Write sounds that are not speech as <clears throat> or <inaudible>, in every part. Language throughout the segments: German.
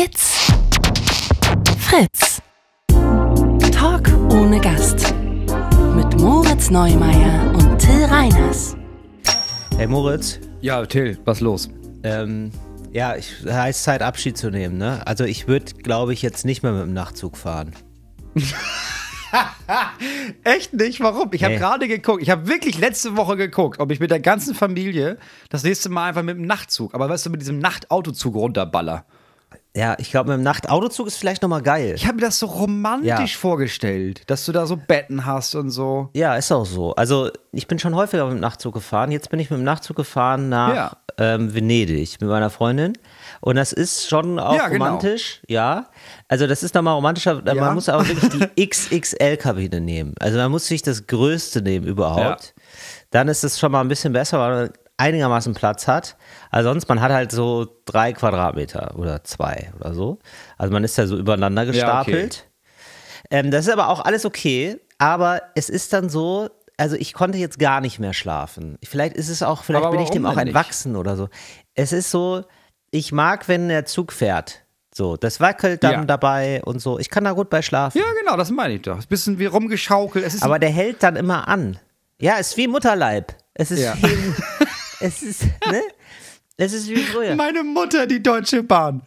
Fritz. Fritz. Talk ohne Gast. Mit Moritz Neumeier und Till Reiners. Hey Moritz. Ja, Till, was los? Ähm, ja, ich, heißt Zeit, Abschied zu nehmen, ne? Also, ich würde, glaube ich, jetzt nicht mehr mit dem Nachtzug fahren. <laughs> Echt nicht? Warum? Ich habe nee. gerade geguckt. Ich habe wirklich letzte Woche geguckt, ob ich mit der ganzen Familie das nächste Mal einfach mit dem Nachtzug, aber weißt du, mit diesem Nachtautozug runterballer. Ja, ich glaube, mit dem Nachtautozug ist vielleicht nochmal geil. Ich habe mir das so romantisch ja. vorgestellt, dass du da so Betten hast und so. Ja, ist auch so. Also, ich bin schon häufiger mit dem Nachtzug gefahren. Jetzt bin ich mit dem Nachtzug gefahren nach ja. ähm, Venedig mit meiner Freundin. Und das ist schon auch ja, genau. romantisch, genau. ja. Also, das ist nochmal romantischer. Man muss aber wirklich die <laughs> XXL-Kabine nehmen. Also, man muss sich das Größte nehmen überhaupt. Dann ist es schon mal ein bisschen besser, weil man einigermaßen Platz hat. Also sonst, man hat halt so drei Quadratmeter oder zwei oder so. Also man ist ja so übereinander gestapelt. Ja, okay. ähm, das ist aber auch alles okay, aber es ist dann so, also ich konnte jetzt gar nicht mehr schlafen. Vielleicht ist es auch, vielleicht bin ich dem auch entwachsen oder so. Es ist so, ich mag, wenn der Zug fährt. So, das wackelt dann ja. dabei und so. Ich kann da gut bei schlafen. Ja, genau, das meine ich doch. Ein bisschen wie rumgeschaukelt. aber der hält dann immer an. Ja, ist wie Mutterleib. Es ist ja. wie, <laughs> Es ist, ne? Es ist wie früher. Meine Mutter, die Deutsche Bahn.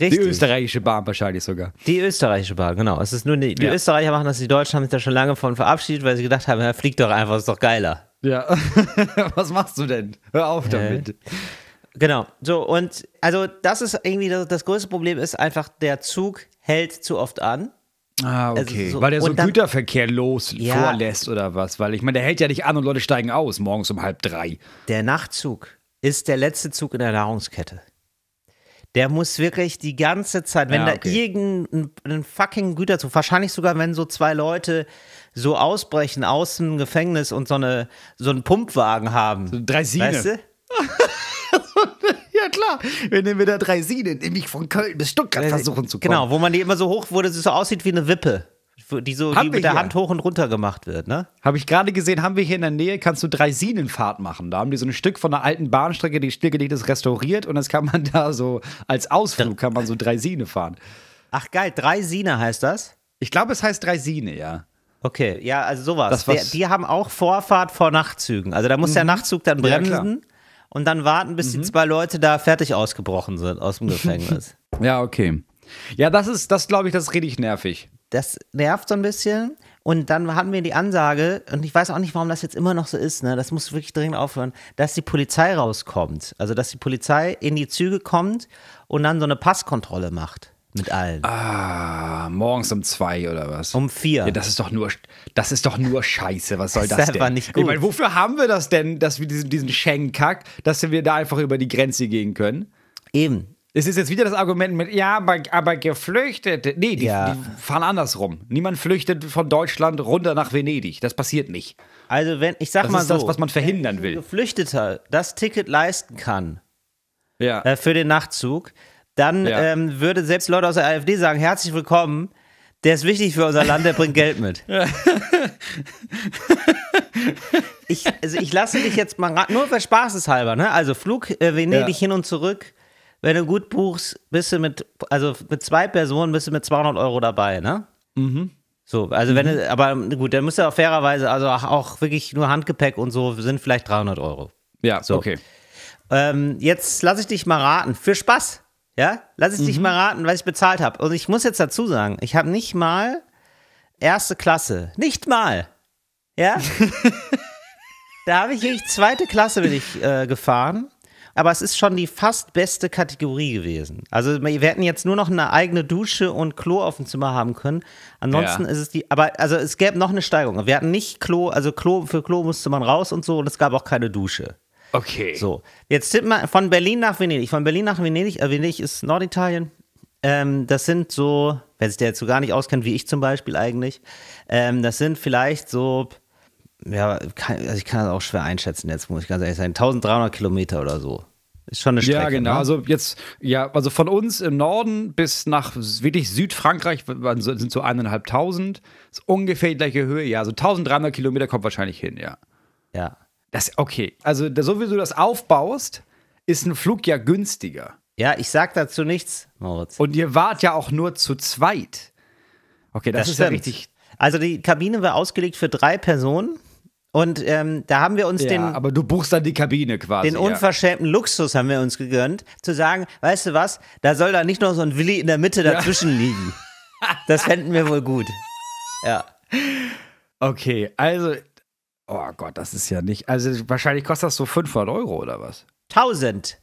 Richtig. Die österreichische Bahn wahrscheinlich sogar. Die österreichische Bahn, genau. Es ist nur die, die ja. Österreicher machen das, die Deutschen haben sich da schon lange von verabschiedet, weil sie gedacht haben, ja, flieg doch einfach, ist doch geiler. Ja. <laughs> Was machst du denn? Hör auf damit. Genau. So, und also das ist irgendwie das, das größte Problem ist einfach, der Zug hält zu oft an. Ah, also okay. Also so, weil der so dann, Güterverkehr los ja, vorlässt oder was? Weil ich meine, der hält ja nicht an und Leute steigen aus morgens um halb drei. Der Nachtzug ist der letzte Zug in der Nahrungskette. Der muss wirklich die ganze Zeit, wenn ja, okay. da irgendein fucking Güterzug, wahrscheinlich sogar, wenn so zwei Leute so ausbrechen aus dem Gefängnis und so, eine, so einen Pumpwagen haben. So eine Dreisine. Weißt du? <laughs> ja klar, wenn wir da drei Siege, nämlich von Köln bis Stuttgart äh, versuchen zu kommen. Genau, wo man die immer so hoch, wo das so aussieht wie eine Wippe die so die mit der Hand hoch und runter gemacht wird, ne? Habe ich gerade gesehen, haben wir hier in der Nähe, kannst du drei Dreisinenfahrt machen. Da haben die so ein Stück von der alten Bahnstrecke, die stillgelegt ist, restauriert und das kann man <laughs> da so als Ausflug kann man so drei Dreisine fahren. Ach geil, drei Dreisine heißt das? Ich glaube, es heißt drei Dreisine, ja. Okay, ja, also sowas. Das, die, die, haben auch Vorfahrt vor Nachtzügen. Also da muss mhm. der Nachtzug dann bremsen. Ja, und dann warten, bis mhm. die zwei Leute da fertig ausgebrochen sind aus dem Gefängnis. <laughs> ja, okay. Ja, das ist, das glaube ich, das ist richtig nervig. Das nervt so ein bisschen. Und dann hatten wir die Ansage, und ich weiß auch nicht, warum das jetzt immer noch so ist, ne? das muss wirklich dringend aufhören, dass die Polizei rauskommt. Also, dass die Polizei in die Züge kommt und dann so eine Passkontrolle macht. Mit allen. Ah, morgens um zwei oder was? Um vier. Ja, das ist doch nur, das ist doch nur Scheiße. Was soll das, das denn? War nicht gut. Ich meine, wofür haben wir das denn, dass wir diesen, diesen Schengen-Kack, dass wir da einfach über die Grenze gehen können? Eben. Es ist jetzt wieder das Argument mit, ja, aber, aber Geflüchtete. Nee, die, ja. die fahren andersrum. Niemand flüchtet von Deutschland runter nach Venedig. Das passiert nicht. Also, wenn, ich sag das mal so. Das was man verhindern will. Geflüchteter das Ticket leisten kann. Ja. Äh, für den Nachtzug, dann ja. ähm, würde selbst Leute aus der AfD sagen, herzlich willkommen, der ist wichtig für unser Land, der bringt Geld mit. <laughs> <laughs> ich, also ich lasse dich jetzt mal raten, nur für Spaßes halber, ne? Also Flug äh, Venedig ja. hin und zurück, wenn du gut buchst, bist du mit, also mit zwei Personen bist du mit 200 Euro dabei, ne? Mhm. So, also mhm. wenn du, aber ähm, gut, dann müsste auch fairerweise, also auch wirklich nur Handgepäck und so sind vielleicht 300 Euro. Ja, so. okay. Ähm, jetzt lasse ich dich mal raten, für Spaß. Ja, lass ich mhm. dich mal raten, was ich bezahlt habe. Und ich muss jetzt dazu sagen, ich habe nicht mal erste Klasse. Nicht mal. Ja? <laughs> da habe ich nämlich zweite Klasse bin ich äh, gefahren. Aber es ist schon die fast beste Kategorie gewesen. Also wir hätten jetzt nur noch eine eigene Dusche und Klo auf dem Zimmer haben können. Ansonsten ja. ist es die, aber also es gäbe noch eine Steigerung. Wir hatten nicht Klo, also Klo für Klo musste man raus und so und es gab auch keine Dusche. Okay. So, jetzt sind wir von Berlin nach Venedig. Von Berlin nach Venedig, äh, Venedig ist Norditalien. Ähm, das sind so, wer sich der jetzt so gar nicht auskennt, wie ich zum Beispiel eigentlich, ähm, das sind vielleicht so, ja, kann, also ich kann das auch schwer einschätzen jetzt, muss ich ganz ehrlich sein, 1300 Kilometer oder so. Ist schon eine Strecke. Ja, genau. Ne? Also jetzt, ja, also von uns im Norden bis nach wirklich Südfrankreich sind so eineinhalbtausend. Ist ungefähr die gleiche Höhe, ja. Also 1300 Kilometer kommt wahrscheinlich hin, ja. Ja. Das, okay, also so wie du das aufbaust, ist ein Flug ja günstiger. Ja, ich sag dazu nichts, Moritz. Und ihr wart ja auch nur zu zweit. Okay, das, das ist ja richtig. Also die Kabine war ausgelegt für drei Personen. Und ähm, da haben wir uns ja, den. Aber du buchst dann die Kabine quasi. Den ja. unverschämten Luxus haben wir uns gegönnt, zu sagen, weißt du was, da soll da nicht noch so ein Willi in der Mitte dazwischen ja. liegen. Das fänden wir wohl gut. Ja. Okay, also Oh Gott, das ist ja nicht. Also wahrscheinlich kostet das so 500 Euro oder was? 1000.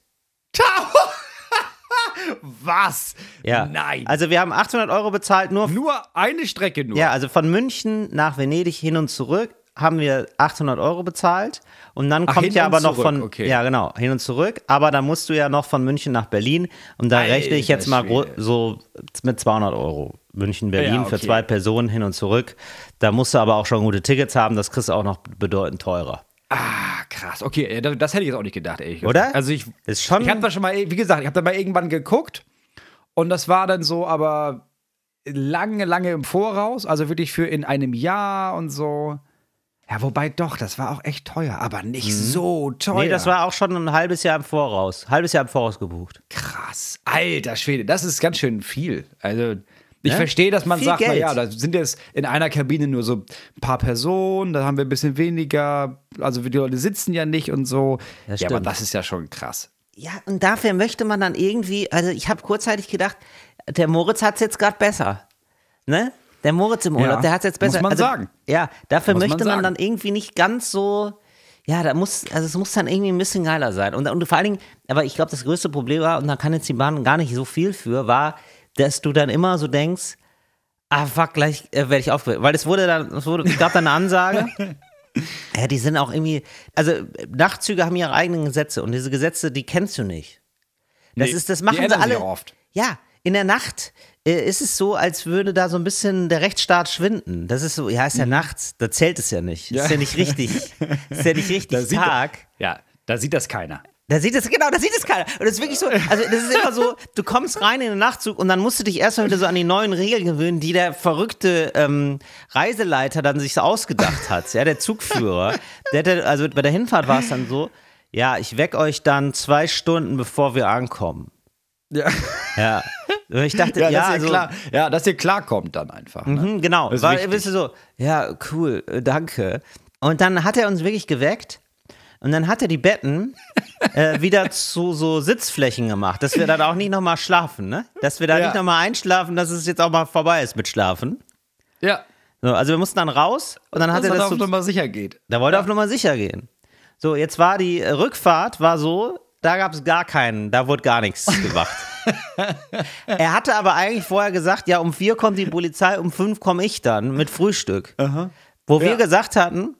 1000? <laughs> Was? Ja. Nein. Also wir haben 800 Euro bezahlt nur. Nur eine Strecke nur. Ja, also von München nach Venedig hin und zurück haben wir 800 Euro bezahlt und dann Ach, kommt ja aber noch zurück. von okay. ja genau hin und zurück, aber dann musst du ja noch von München nach Berlin und da Alter, rechne ich jetzt mal so mit 200 Euro München, ah Berlin ja, okay. für zwei Personen hin und zurück. Da musst du aber auch schon gute Tickets haben, das kriegst du auch noch bedeutend teurer. Ah, krass. Okay, das hätte ich jetzt auch nicht gedacht, ehrlich gesagt. Oder? Also ich, ist schon ich hab da schon mal, wie gesagt, ich habe da mal irgendwann geguckt und das war dann so, aber lange, lange im Voraus, also wirklich für in einem Jahr und so. Ja, wobei doch, das war auch echt teuer, aber nicht mhm. so teuer. Nee, das war auch schon ein halbes Jahr im Voraus. Halbes Jahr im Voraus gebucht. Krass. Alter Schwede, das ist ganz schön viel. Also, ich ja? Ne? verstehe, dass man Viel sagt, Geld. na ja, da sind jetzt in einer Kabine nur so ein paar Personen, da haben wir ein bisschen weniger, also die Leute sitzen ja nicht und so. Das ja, aber das ist ja schon krass. Ja, und dafür möchte man dann irgendwie, also ich habe kurzzeitig gedacht, der Moritz hat es jetzt gerade besser. Ne? Der Moritz im Urlaub, ja, der hat es jetzt besser. Muss man also, sagen. Ja, dafür muss möchte man, man, dann irgendwie nicht ganz so, ja, da muss, also es muss dann irgendwie ein bisschen geiler sein. Und, und vor allen Dingen, aber ich glaube, das größte Problem war, und da kann jetzt die Bahn gar nicht so viel für, war, dass du dann immer so denkst, ah fuck, gleich äh, werde ich aufgeregt. Weil es wurde dann, es wurde, es gab dann eine Ansage. <laughs> ja, die sind auch irgendwie, also Nachtzüge haben ihre eigenen Gesetze und diese Gesetze, die kennst du nicht. Das nee, ist, das machen sie alle. Oft. Ja, in der Nacht äh, ist es so, als würde da so ein bisschen der Rechtsstaat schwinden. Das ist so, ja, ist ja mhm. nachts, da zählt es ja nicht. Ja. <laughs> Ist ja nicht richtig. ist ja nicht richtig da Tag. Sieht, ja, da sieht das keiner. Da sieht es, genau, da sieht es keiner. Und das ist wirklich so, also das ist immer so, du kommst rein in den Nachtzug und dann musst du dich erstmal wieder so an die neuen Regeln gewöhnen, die der verrückte ähm, Reiseleiter dann sich so ausgedacht hat, ja, der Zugführer. Der hatte, also bei der Hinfahrt war es dann so, ja, ich weck euch dann zwei Stunden, bevor wir ankommen. Ja. Ja. Ich dachte, ja, ja, dass, ihr also, klar, ja dass ihr klarkommt dann einfach. Ne? Mhm, genau. Das war, bist du so, ja, cool, äh, danke. Und dann hat er uns wirklich geweckt und dann hat er die Betten <laughs> äh, wieder zu so Sitzflächen gemacht, dass wir dann auch nicht nochmal schlafen, ne? Dass wir da ja. nicht nochmal einschlafen, dass es jetzt auch mal vorbei ist mit Schlafen. Ja. So, also wir mussten dann raus und dann dass hat er das. auf Nummer sicher geht. Da wollte er ja. auf Nummer sicher gehen. So, jetzt war die äh, Rückfahrt, war so, da gab es gar keinen, da wurde gar nichts <laughs> gemacht. er hatte aber eigentlich vorher gesagt, ja, um vier kommt die Polizei, um fünf komme ich dann mit Frühstück. Aha. Wo ja. wir gesagt hatten,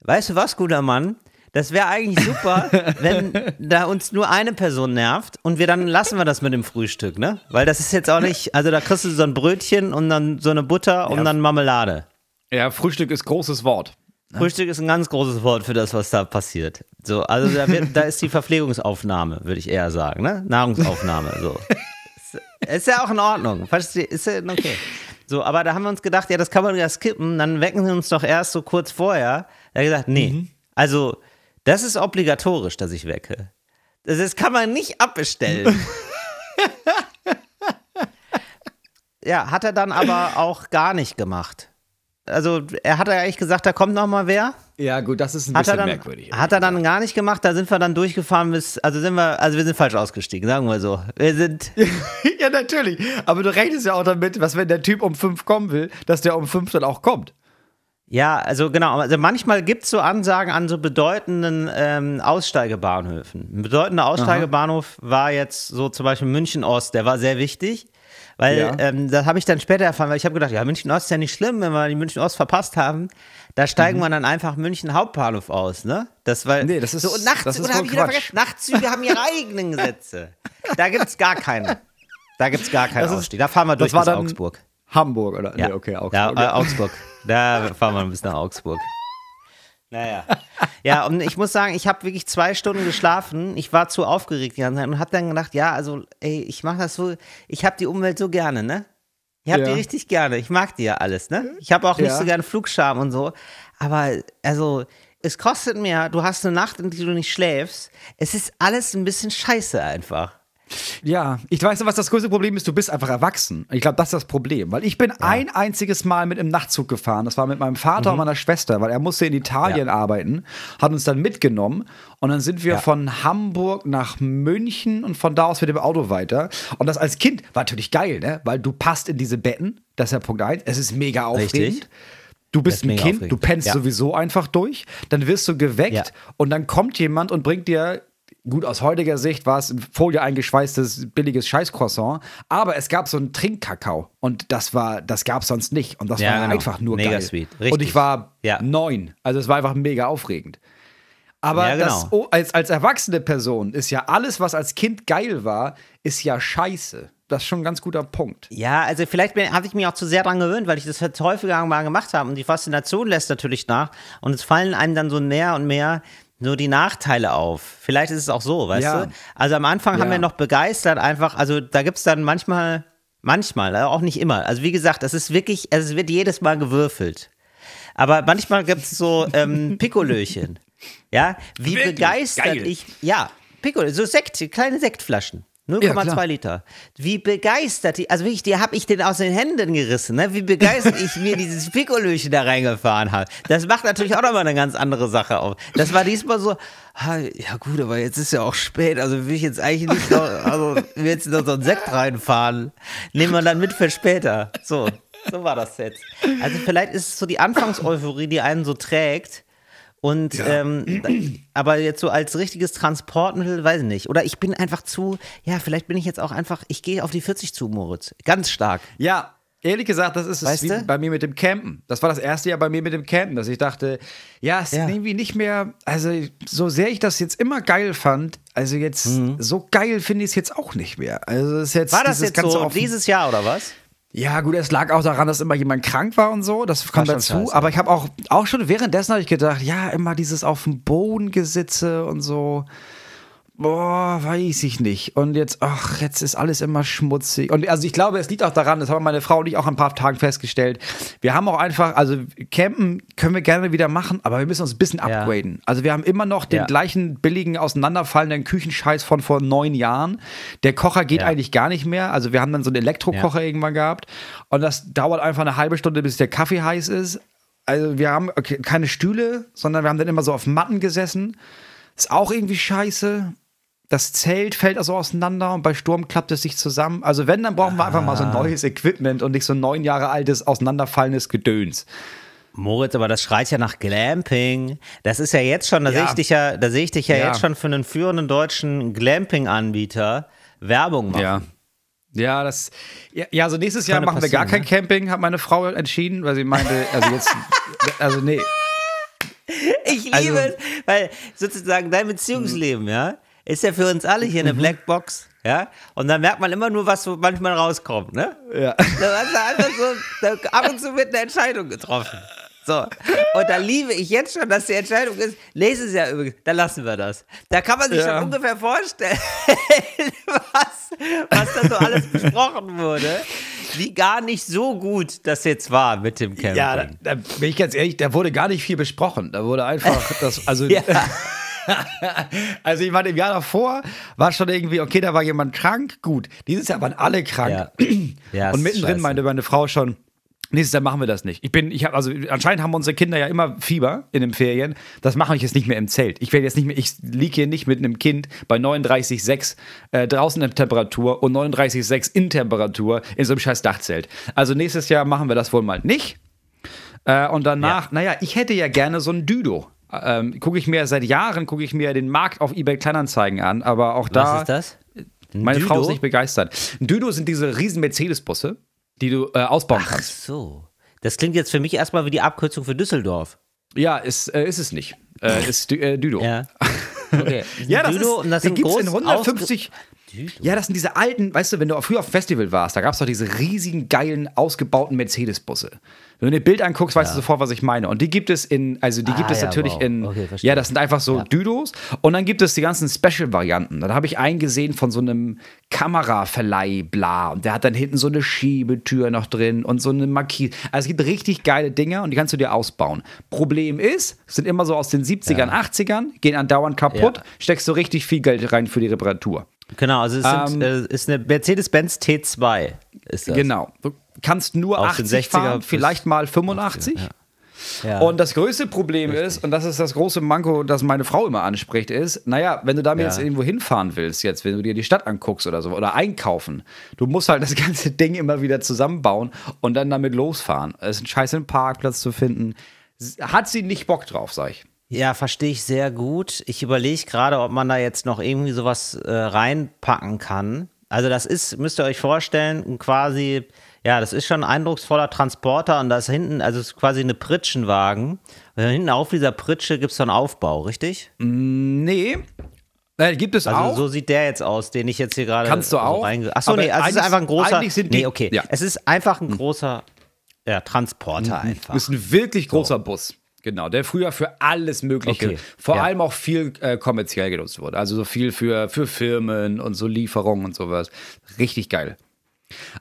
weißt du was, guter Mann, das wäre eigentlich super, wenn da uns nur eine Person nervt und wir dann lassen wir das mit dem Frühstück, ne? Weil das ist jetzt auch nicht, also da kriegst du so ein Brötchen und dann so eine Butter und ja. dann Marmelade. Ja, Frühstück ist großes Wort. Ne? Frühstück ist ein ganz großes Wort für das, was da passiert. So, also da, wird, da ist die Verpflegungsaufnahme, würde ich eher sagen, ne? Nahrungsaufnahme, so. Ist ja auch in Ordnung. Verstehe, ist ja okay. So, aber da haben wir uns gedacht, ja, das kann man ja skippen, dann wecken sie uns doch erst so kurz vorher. Er hat gesagt, nee. Mhm. Also, das ist obligatorisch, dass ich wecke. Das, das kann man nicht abbestellen. <laughs> ja, hat er dann aber auch gar nicht gemacht. Also, er hat ja eigentlich gesagt, da kommt noch mal wer. Ja, gut, das ist ein hat bisschen dann, merkwürdig. Hat er dann gar nicht gemacht, da sind wir dann durchgefahren bis, also sind wir, also wir sind falsch ausgestiegen, sagen wir so. Wir sind. <laughs> ja, natürlich. Aber du rechnest ja auch damit, was wenn der Typ um fünf kommen will, dass der um fünf dann auch kommt. Ja, also genau. Also manchmal gibt es so Ansagen an so bedeutenden ähm, Aussteigebahnhöfen. Ein bedeutender Aussteigebahnhof Aha. war jetzt so zum Beispiel München Ost, der war sehr wichtig. Weil ja. ähm, das habe ich dann später erfahren, weil ich habe gedacht, ja, München Ost ist ja nicht schlimm, wenn wir die München Ost verpasst haben. Da steigen mhm. wir dann einfach München Hauptbahnhof aus, ne? Das war nee, das ist, so, und Nachtzüge habe ich vergessen. Nachtzüge haben ihre eigenen Gesetze. Da gibt es gar keine. Da gibt es gar keinen Ausstieg. Da fahren wir durch das war Augsburg. Hamburg, oder? Ja, nee, okay, Augsburg. Ja, äh, Augsburg. Da fahren wir bis nach Augsburg. Naja. Ja, und ich muss sagen, ich habe wirklich zwei Stunden geschlafen. Ich war zu aufgeregt die ganze Zeit und habe dann gedacht, ja, also, ey, ich mache das so, ich habe die Umwelt so gerne, ne? Ich habe ja. die richtig gerne. Ich mag die ja alles, ne? Ich habe auch nicht so gerne Flugscham und so. Aber, also, es kostet mehr. Du hast eine Nacht, in die du nicht schläfst. Es ist alles ein bisschen scheiße einfach. Ja, ich weiß, nicht, was das größte Problem ist. Du bist einfach erwachsen. Ich glaube, das ist das Problem. Weil ich bin ja. ein einziges Mal mit einem Nachtzug gefahren. Das war mit meinem Vater mhm. und meiner Schwester, weil er musste in Italien ja. arbeiten, hat uns dann mitgenommen. Und dann sind wir ja. von Hamburg nach München und von da aus mit dem Auto weiter. Und das als Kind war natürlich geil, ne? Weil du passt in diese Betten. Das ist ja Punkt 1. Es ist mega aufregend. Richtig. Du bist ein Kind, aufregend. du pennst sowieso einfach durch, dann wirst du geweckt und dann kommt jemand und bringt dir Gut, aus heutiger Sicht war es in Folie eingeschweißtes, billiges Scheißcroissant, aber es gab so einen Trinkkakao und das war, das gab es sonst nicht. Und das ja, war genau. einfach nur mega geil. Sweet. Richtig. Und ich war ja. neun. Also es war einfach mega aufregend. Aber ja, genau. das, als, als erwachsene Person ist ja alles, was als Kind geil war, ist ja scheiße. Das ist schon ein ganz guter Punkt. Ja, also vielleicht habe ich mich auch zu sehr daran gewöhnt, weil ich das häufiger mal gemacht habe. Und die Faszination lässt natürlich nach. Und es fallen einem dann so mehr und mehr nur die Nachteile auf. Vielleicht ist es auch so, weißt ja. du? Also am Anfang ja. haben wir noch begeistert einfach, also da gibt es dann manchmal, manchmal, äh, auch nicht immer. Also wie gesagt, es ist wirklich, es wird jedes Mal gewürfelt. Aber manchmal gibt es so ähm, <laughs> Pikolöchen. ja, wie wirklich? begeistert Geil. ich, ja, Pikolöchen, so Sekt, kleine Sektflaschen. 0,2 ja, Liter. Wie begeistert, die, also wirklich, die habe ich den aus den Händen gerissen, ne? wie begeistert ich mir dieses Pikolöchen da reingefahren habe. Das macht natürlich auch nochmal eine ganz andere Sache auf. Das war diesmal so, ja gut, aber jetzt ist ja auch spät, also will ich jetzt eigentlich nicht noch, also will jetzt noch so einen Sekt reinfahren. Nehmen wir dann mit für später. So, so war das jetzt. Also vielleicht ist es so die Anfangseuphorie, die einen so trägt und ja. ähm, aber jetzt so als richtiges Transportmittel, weiß ich nicht. Oder ich bin einfach zu, ja, vielleicht bin ich jetzt auch einfach, ich gehe auf die 40 zu, Moritz. Ganz stark. Ja, Ehrlich gesagt, das ist es bei mir mit dem Campen. Das war das erste Jahr bei mir mit dem Campen, dass ich dachte, ja, es ja. ist irgendwie nicht mehr, also so sehr ich das jetzt immer geil fand, also jetzt mhm. so geil finde ich es jetzt auch nicht mehr. Also ist jetzt war das jetzt so offen. dieses Jahr oder was? Ja, gut, es lag auch daran, dass immer jemand krank war und so. Das kam dazu. Scheiße. Aber ich habe auch, auch schon währenddessen hab ich gedacht, ja, immer dieses auf dem Boden gesitze und so boah, weiß ich nicht. Und jetzt, ach, jetzt ist alles immer schmutzig. Und also ich glaube, es liegt auch daran, das haben meine Frau und ich auch ein paar Tagen festgestellt. Wir haben auch einfach, also campen können wir gerne wieder machen, aber wir müssen uns ein bisschen upgraden. Ja. Also wir haben immer noch den ja. gleichen billigen, auseinanderfallenden Küchenscheiß von vor neun Jahren. Der Kocher geht ja. eigentlich gar nicht mehr. Also wir haben dann so einen Elektrokocher irgendwann gehabt. Und das dauert einfach eine halbe Stunde, bis der Kaffee heiß ist. Also wir haben keine Stühle, sondern wir haben dann immer so auf Matten gesessen. Ist auch irgendwie scheiße das Zelt fällt also auseinander und bei Sturm klappt es sich zusammen. Also wenn, dann brauchen wir einfach mal so ah. neues Equipment und nicht so neun Jahre altes, auseinanderfallendes Gedöns. Moritz, aber das schreit ja nach Glamping. Das ist ja jetzt schon, da ja. sehe ich dich ja, da sehe ich dich ja, ja, jetzt schon für einen führenden deutschen Glamping-Anbieter Werbung machen. Ja. Ja, das. Ja, ja also nächstes Jahr machen wir gar kein ne? Camping, hat meine Frau entschieden, weil sie meinte, also jetzt, <laughs> also nee. Ich liebe also, es, weil sozusagen dein Beziehungsleben, ja, ist ja für uns alle hier eine mhm. Blackbox, ja? Und dann merkt man immer nur, was so manchmal rauskommt, ne? Ja. Da hast du einfach so, ab und zu mit einer Entscheidung getroffen. So. Und da liebe ich jetzt schon, dass die Entscheidung ist, Lese es ja übrigens, da lassen wir das. Da kann man sich ja. schon ungefähr vorstellen, <laughs> was, was da so alles besprochen wurde. Wie gar nicht so gut das jetzt war mit dem Camping. Ja, da, da bin ich ganz ehrlich, da wurde gar nicht viel besprochen. Da wurde einfach <laughs> das, also. <laughs> <laughs> also ich meine, im Jahr davor war schon irgendwie, okay, da war jemand krank, gut. Dieses Jahr waren alle krank. Ja. <clears throat> Ja, und mittendrin scheiße. meinte meine Frau schon, nächstes Jahr machen wir das nicht. Ich bin, ich habe, also anscheinend haben unsere Kinder ja immer Fieber in den Ferien. Das mache ich jetzt nicht mehr im Zelt. Ich werde jetzt nicht mehr, ich liege hier nicht mit einem Kind bei 39,6 äh, draußen in Temperatur und 39,6 in Temperatur in so einem scheiß Dachzelt. Also nächstes Jahr machen wir das wohl mal nicht. Äh, und danach, ja. naja, ich hätte ja gerne so ein Düdo. Ähm, gucke ich mir seit Jahren gucke ich mir den Markt auf eBay Kleinanzeigen an, aber auch da. Was ist das? Ein meine Düdo? Frau ist nicht begeistert. Ein Düdo sind diese riesen Mercedes-Busse, die du äh, ausbauen Ach kannst. Ach so. Das klingt jetzt für mich erstmal wie die Abkürzung für Düsseldorf. Ja, ist, äh, ist es nicht. Äh, ist äh, Düdo. Ja. Okay. <laughs> ja, das Düdo, ist, und das gibt es in 150. Ja, das sind diese alten, weißt du, wenn du früher auf Festival warst, da gab es doch diese riesigen, geilen, ausgebauten Mercedes-Busse wenn du dir Bild anguckst, weißt ja. du sofort, was ich meine. Und die gibt es in, also die ah, gibt es ja, natürlich wow. in, okay, ja, das sind einfach so ja. Düdos. Und dann gibt es die ganzen Special-Varianten. Dann habe ich einen gesehen von so einem Kameraverleih, bla. Und der hat dann hinten so eine Schiebetür noch drin und so eine Markise. Also es gibt richtig geile Dinger und die kannst du dir ausbauen. Problem ist, sind immer so aus den 70ern, 80ern, gehen andauernd kaputt, steckst du richtig viel Geld rein für die Reparatur. Genau, also es sind, ähm, äh, ist eine Mercedes-Benz T2. Ist das. Genau kannst nur Aus 80 fahren, vielleicht mal 85. 80er, ja. Ja. Und das größte Problem Richtig. ist, und das ist das große Manko, das meine Frau immer anspricht, ist, naja, wenn du damit ja. jetzt irgendwo hinfahren willst, jetzt, wenn du dir die Stadt anguckst oder so, oder einkaufen, du musst halt das <laughs> ganze Ding immer wieder zusammenbauen und dann damit losfahren. Es ist ein scheiß einen Parkplatz zu finden. Hat sie nicht Bock drauf, sag ich. Ja, verstehe ich sehr gut. Ich überlege gerade, ob man da jetzt noch irgendwie sowas äh, reinpacken kann. Also das ist, müsst ihr euch vorstellen, quasi ja, das ist schon ein eindrucksvoller Transporter und da ist hinten, also es ist quasi eine Pritschenwagen. Und äh, hinten auf dieser Pritsche gibt es so einen Aufbau, richtig? Mm, nee. Äh, gibt es also auch. so sieht der jetzt aus, den ich jetzt hier gerade. Kannst du so auch. Achso, nee, also es ist einfach ein großer. sind Die, nee, okay. Ja. Es ist einfach ein mhm. großer ja, Transporter mhm. einfach. Ist ein wirklich großer so. Bus. Genau, der früher für alles Mögliche, okay. vor ja. allem auch viel äh, kommerziell genutzt wurde. Also so viel für, für Firmen und so Lieferungen und sowas. Richtig geil.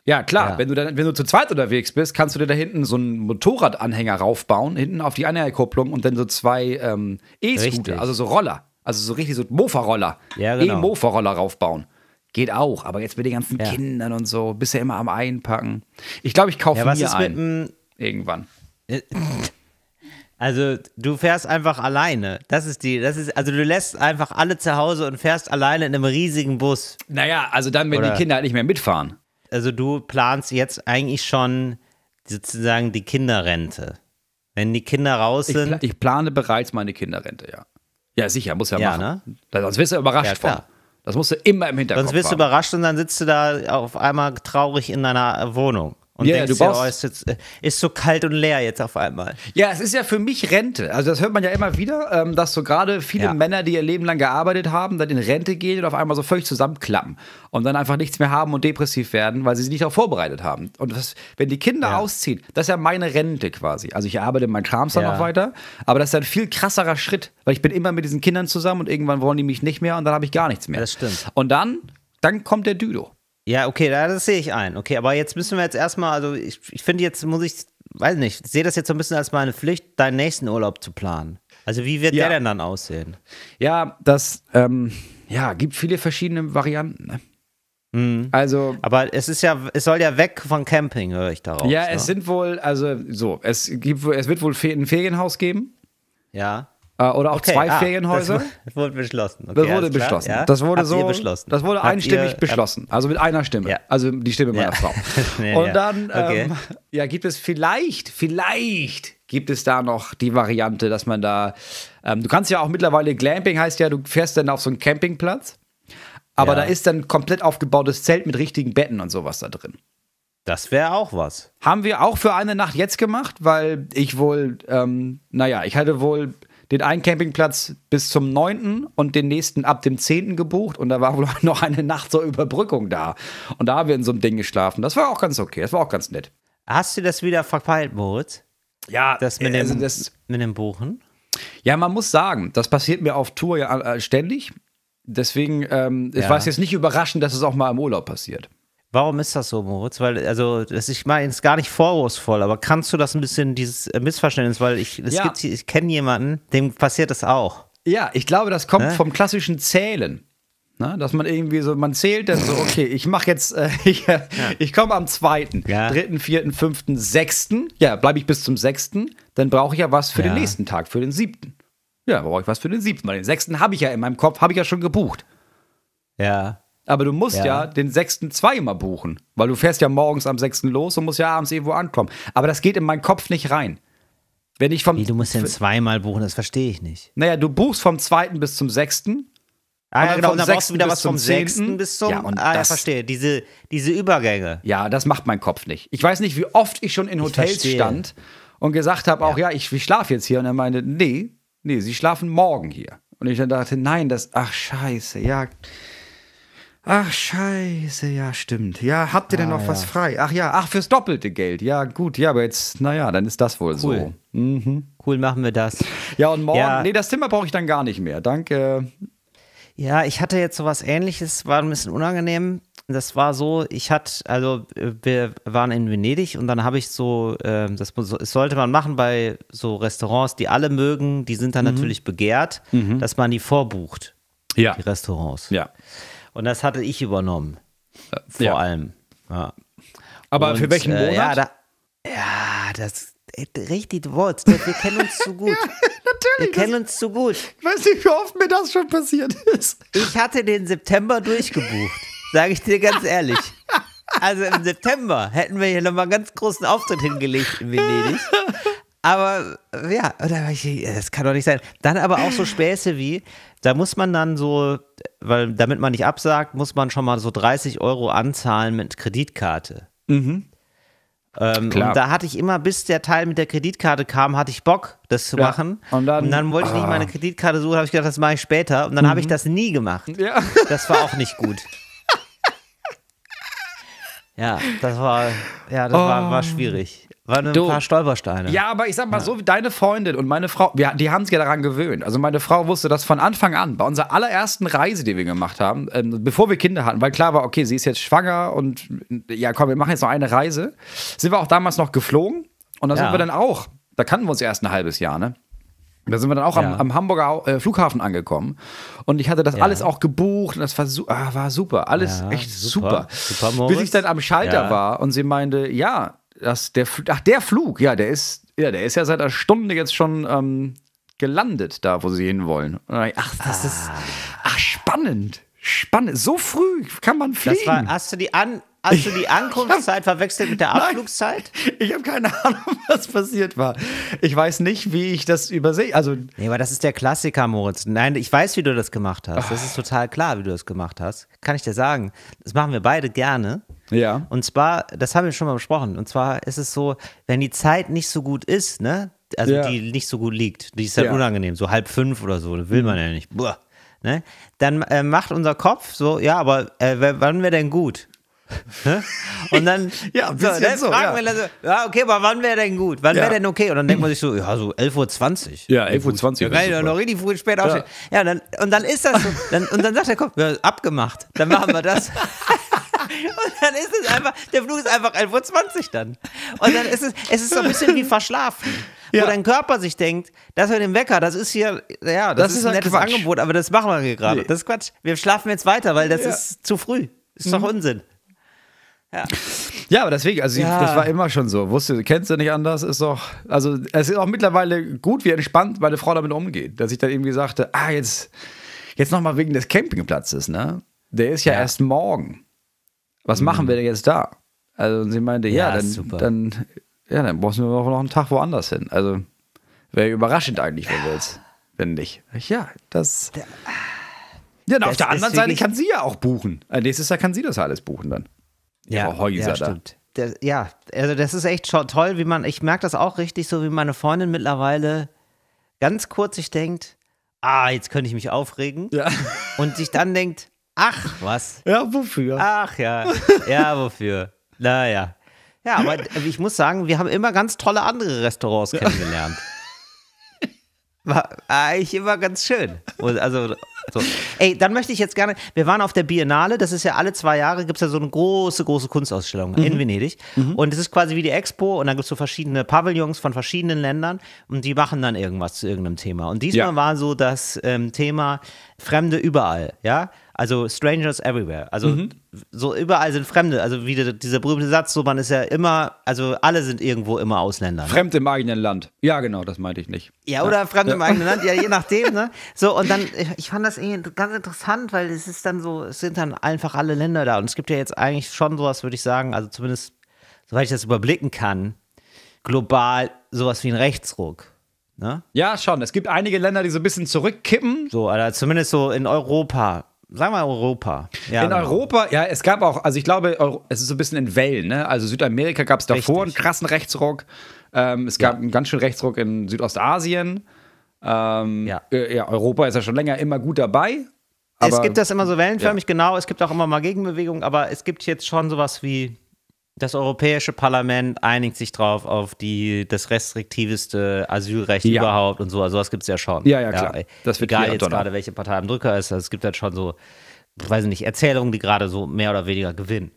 Ja, klar, ja. Wenn, du dann, wenn du zu zweit unterwegs bist, kannst du dir da hinten so einen Motorradanhänger raufbauen, hinten auf die Anhängerkupplung und dann so zwei ähm, E-Scooter, also so Roller. Also so richtig so Mofa-Roller. Ja, genau. E-Mofa-Roller raufbauen. Geht auch, aber jetzt mit den ganzen ja. Kindern und so, bist ja immer am Einpacken. Ich glaube, ich kaufe ja, mir ist mit ein. Mit irgendwann. Äh, also du fährst einfach alleine. Das ist die, das ist, also du lässt einfach alle zu Hause und fährst alleine in einem riesigen Bus. Naja, also dann, wenn Oder? die Kinder halt nicht mehr mitfahren also du planst jetzt eigentlich schon sozusagen die Kinderrente. Wenn die Kinder raus sind. Ich, pla ich plane bereits meine Kinderrente, ja. Ja, sicher, muss ja, ja machen. Ne? Sonst wirst du überrascht ja, von. Das musst du immer im Hinterkopf haben. Sonst wirst du überrascht und dann sitzt du da auf einmal traurig in deiner Wohnung. Und yeah, denkst du dir, oh, ist, jetzt, äh, ist so kalt und leer jetzt auf einmal. Ja, es ist ja für mich Rente. Also das hört man ja immer wieder, ähm, dass so gerade viele ja. Männer, die ihr Leben lang gearbeitet haben, dann in Rente gehen und auf einmal so völlig zusammenklappen und dann einfach nichts mehr haben und depressiv werden, weil sie sich nicht darauf vorbereitet haben. Und das, wenn die Kinder ja. ausziehen, das ist ja meine Rente quasi. Also ich arbeite mein Krams dann ja. noch weiter, aber das ist ein viel krasserer Schritt, weil ich bin immer mit diesen Kindern zusammen und irgendwann wollen die mich nicht mehr und dann habe ich gar nichts mehr. das stimmt. Und dann, dann kommt der Düdo. Ja, okay, das sehe ich ein. Okay, aber jetzt müssen wir jetzt erstmal, also ich, ich finde, jetzt muss ich, weiß nicht, ich sehe das jetzt so ein bisschen als meine Pflicht, deinen nächsten Urlaub zu planen. Also wie wird ja. der denn dann aussehen? Ja, das, ähm, ja, gibt viele verschiedene Varianten. Ne? Mhm. Also, aber es ist ja, es soll ja weg von Camping, höre ich darauf. Ja, es ne? sind wohl, also so, es gibt, es wird wohl ein Ferienhaus geben. Ja. Äh, oder auch okay, zwei ah, Ferienhäuser. Das <laughs> wurde beschlossen. Okay, das wurde beschlossen. Ja? Das wurde Habt so. Beschlossen? Das wurde Habt einstimmig ihr, äh, beschlossen. Also mit einer Stimme. Ja. Also die Stimme meiner ja. Frau. nee, <laughs> und dann, ähm, okay. ähm, ja, gibt es vielleicht, vielleicht gibt es da noch die Variante, dass man da, ähm, du kannst ja auch mittlerweile Glamping heißt ja, du fährst dann auf so einen Campingplatz. Aber da ist dann komplett aufgebautes Zelt mit richtigen Betten und sowas da drin. Das wäre auch was. Haben wir auch für eine Nacht jetzt gemacht, weil ich wohl, ähm, naja, ich hatte wohl den einen Campingplatz bis zum 9. und den nächsten ab dem 10. gebucht und da war wohl <laughs> noch eine Nacht zur Überbrückung da. Und da haben wir in so einem Ding geschlafen. Das war auch ganz okay, das war auch ganz nett. Hast du das wieder verpeilt, Moritz? Ja, das mit, äh, also dem, das, mit dem Buchen? Ja, man muss sagen, das passiert mir auf Tour ja äh, ständig. Deswegen, ähm, ja. ich weiß jetzt nicht überraschend, dass es auch mal im Urlaub passiert. Warum ist das so, Moritz? Weil, also, das, ich meine es gar nicht vorwurfsvoll, aber kannst du das ein bisschen, dieses äh, Missverständnis, weil ich, es ja. gibt, ich kenne jemanden, dem passiert das auch. Ja, ich glaube, das kommt ne? vom klassischen Zählen. Ne? Dass man irgendwie so, man zählt dann so, okay, ich mache jetzt, äh, <laughs> ich, äh, ja. ich komme am zweiten, ja. dritten, vierten, fünften, sechsten. Ja, bleibe ich bis zum sechsten, dann brauche ich ja was für den nächsten Tag, für den siebten. Ja, brauche ich was für den siebten, weil den sechsten habe ich ja in meinem Kopf, habe ich ja schon gebucht. Ja aber du musst ja, ja den sechsten zweimal buchen, weil du fährst ja morgens am sechsten los und musst ja abends irgendwo ankommen. Aber das geht in meinen Kopf nicht rein. Wenn ich vom Wie, du musst den zweimal buchen, das verstehe ich nicht. Naja, du buchst vom zweiten bis zum sechsten. Ah, ja, genau, und dann genau, brauchst du wieder was vom 6. bis zum. Ja, und ah, das, ja, verstehe. Diese, diese Übergänge. Ja, das macht mein Kopf nicht. Ich weiß nicht, wie oft ich schon in Hotels stand und gesagt habe, auch ja ich, ich schlafe jetzt hier. Und er meinte, nee, nee, sie schlafen morgen hier. Und ich dann dachte, nein, das, ach scheiße, ja, Ach, scheiße, ja, stimmt. Ja, habt ihr denn ah, noch ja. was frei? Ach ja, ach, fürs doppelte Geld. Ja, gut, ja, aber jetzt, naja, dann ist das wohl cool. so. Mhm. Cool, machen wir das. Ja, und morgen, ja. nee, das Zimmer brauche ich dann gar nicht mehr. Danke. Ja, ich hatte jetzt sowas ähnliches, war ein bisschen unangenehm. Das war so, ich hatte, also wir waren in Venedig und dann habe ich so, äh, das, das, sollte man machen bei so Restaurants, die alle mögen, die sind dann mhm. natürlich begehrt, mhm. dass man die vorbucht. Ja. Die Restaurants. Ja. Und das hatte ich übernommen. Äh, Vor ja. allem. Ja. Aber Und, für welchen Monat? Äh, ja, da, ja, das äh, richtig, du Wir, kennen uns zu <laughs> gut. ja, natürlich. Wir kennen uns zu gut. Ich weiß nicht, wie oft mir das schon passiert ist. Ich hatte den September durchgebucht, sage ich dir ganz ehrlich. Also im September hätten wir hier nochmal einen ganz großen Auftritt hingelegt in Venedig. Aber ja, das kann doch nicht sein. Dann aber auch so Späße wie, da muss man dann so, weil damit man nicht absagt, muss man schon mal so 30 Euro anzahlen mit Kreditkarte. Mhm. Ähm, Und da hatte ich immer, bis der Teil mit der Kreditkarte kam, hatte ich Bock, das zu ja. machen. Und dann, und dann wollte ah. ich nicht ah. meine Kreditkarte suchen, habe ich gedacht, das mache ich später. Und dann mhm. habe ich das nie gemacht. Ja. <laughs> Das war auch nicht gut. ja, das war, ja, das oh. war, war oh. schwierig. Waren ein du. paar Stolpersteine. Ja, aber ich sag mal so, deine Freundin und meine Frau, wir, die haben sich ja daran gewöhnt. Also meine Frau wusste das von Anfang an. Bei unserer allerersten Reise, die wir gemacht haben, ähm, bevor wir Kinder hatten, weil klar war, okay, sie ist jetzt schwanger und ja, komm, wir machen jetzt noch eine Reise, sind wir auch damals noch geflogen. Und da ja. sind wir dann auch, da kannten wir uns erst ein halbes Jahr, ne? Da sind wir dann auch ja. am, am, Hamburger äh, Flughafen angekommen. Und ich hatte das ja. alles auch gebucht und das war, su ah, war super. Alles ja, echt super. super. super Bis ich dann am Schalter war und sie meinte, ja, dass der, ach, der Flug, ja, der ist, ja, der ist ja seit einer Stunde jetzt schon ähm, gelandet, da, wo sie hinwollen. Ach, das ah. ist, ach, spannend. Spannend. So früh kann man fliegen. War, hast du die an, Hast du die Ankunftszeit verwechselt mit der Abflugszeit? Nein, ich habe keine Ahnung, <laughs> was passiert war. Ich weiß nicht, wie ich das übersehe. Also nee, aber das ist der Klassiker, Moritz. Nein, ich weiß, wie du das gemacht hast. Das ist ah. total klar, wie du das gemacht hast. Kann ich dir sagen. Das machen wir beide gerne. Ja. Und zwar, das haben wir schon mal besprochen. Und zwar ist es so, wenn die Zeit nicht so gut ist, ne? Also ja. die nicht so gut liegt, die ist halt ja. unangenehm, so halb fünf oder so, will mhm. man ja nicht. Buah. Ne? Dann äh, macht unser Kopf so, ja, aber äh, wann wäre denn gut? Und dann, <laughs> ja, so, dann so, fragen ja. wir dann so, ja, okay, aber wann wäre denn gut? Wann ja. wäre denn okay? Und dann denkt man sich so, ja, so 11.20 Uhr. Ja, 11.20 Uhr. Ja, kann ich doch noch richtig früh spät aufstehen. Ja, ja dann, und dann ist das so. Dann, und dann sagt er, komm, abgemacht, dann machen wir das. <laughs> Und dann ist es einfach, der Flug ist einfach 11.20 Uhr dann. Und dann ist es, es ist so ein bisschen wie verschlafen. Ja. Wo dein Körper sich denkt, das mit dem Wecker, das ist hier, ja, das, das ist, ein halt nettes Quatsch. Angebot, aber das machen wir hier gerade. Nee. Das ist Quatsch. Wir schlafen jetzt weiter, weil das ja. ist zu früh. Ist doch mhm. Unsinn. Ja. aber deswegen, also ja. das war immer schon so. Wusste, kennst du nicht anders, ist doch, also es ist auch mittlerweile gut, wie entspannt meine Frau damit umgeht, dass ich dann irgendwie sagte, ah, jetzt, jetzt nochmal wegen des Campingplatzes, ne? Der ist ja, ja. erst morgen. Was mhm. machen wir denn jetzt da? Also sie meinte, ja, dann, dann, ja, dann brauchst du noch, noch einen Tag woanders hin. Also wäre überraschend eigentlich, wenn wir jetzt, wenn nicht. Ja, das. Der, ja, und auf der anderen Seite kann sie ja auch buchen. Äh, nächstes Jahr kann sie das alles buchen dann ja, Häuser ja, stimmt. da. ja, also das ist echt toll, wie man, ich merke das auch richtig, so wie meine Freundin mittlerweile ganz kurz sich denkt, ah, jetzt könnte ich mich aufregen. Ja. Und sich dann denkt, ach, was? Ja, wofür? Ach ja, ja, wofür? Naja. Ja, aber ich muss sagen, wir haben immer ganz tolle andere Restaurants kennengelernt. War eigentlich immer ganz schön. Also so. Ey, dann möchte ich jetzt gerne, wir waren auf der Biennale, das ist ja alle zwei Jahre, gibt es ja so eine große, große Kunstausstellung mhm. in Venedig. Mhm. Und es ist quasi wie die Expo und dann gibt es so verschiedene Pavillons von verschiedenen Ländern und die machen dann irgendwas zu irgendeinem Thema. Und diesmal ja. war so das ähm, Thema Fremde überall, ja. Also Strangers everywhere. Also mhm. so überall sind Fremde. Also wieder dieser berühmte Satz, so man ist ja immer, also alle sind irgendwo immer Ausländer. Ne? Fremd im eigenen Land. Ja, genau, das meinte ich nicht. Ja, oder ja. fremd im eigenen Land, ja, je <laughs> nachdem, ne? So, und dann, ich fand das irgendwie ganz interessant, weil es ist dann so, es sind dann einfach alle Länder da. Und es gibt ja jetzt eigentlich schon sowas, würde ich sagen, also zumindest, soweit ich das überblicken kann, global sowas wie ein Rechtsruck. Ne? Ja, schon. Es gibt einige Länder, die so ein bisschen zurückkippen. So, oder zumindest so in Europa sagen wir Europa. Ja, in genau. Europa, ja, es gab auch, also ich glaube, es ist so ein bisschen in Wellen, ne? Also Südamerika gab es davor Richtig. einen krassen Rechtsruck. Ähm, es gab ja. einen ganz schönen Rechtsruck in Südostasien. Ähm, ja. Äh, ja, Europa ist ja schon länger immer gut dabei. Aber, es gibt das immer so wellenförmig, ja. genau. Es gibt auch immer mal Gegenbewegungen, aber es gibt jetzt schon sowas wie das Europäische Parlament einigt sich drauf auf die, das restriktiveste Asylrecht ja. überhaupt und so. Also das gibt es ja schon. Ja, ja, klar. Ja, das wird egal jetzt gerade, welche Partei am Drücker ist. Also es gibt halt schon so, weiß ich nicht, Erzählungen, die gerade so mehr oder weniger gewinnen.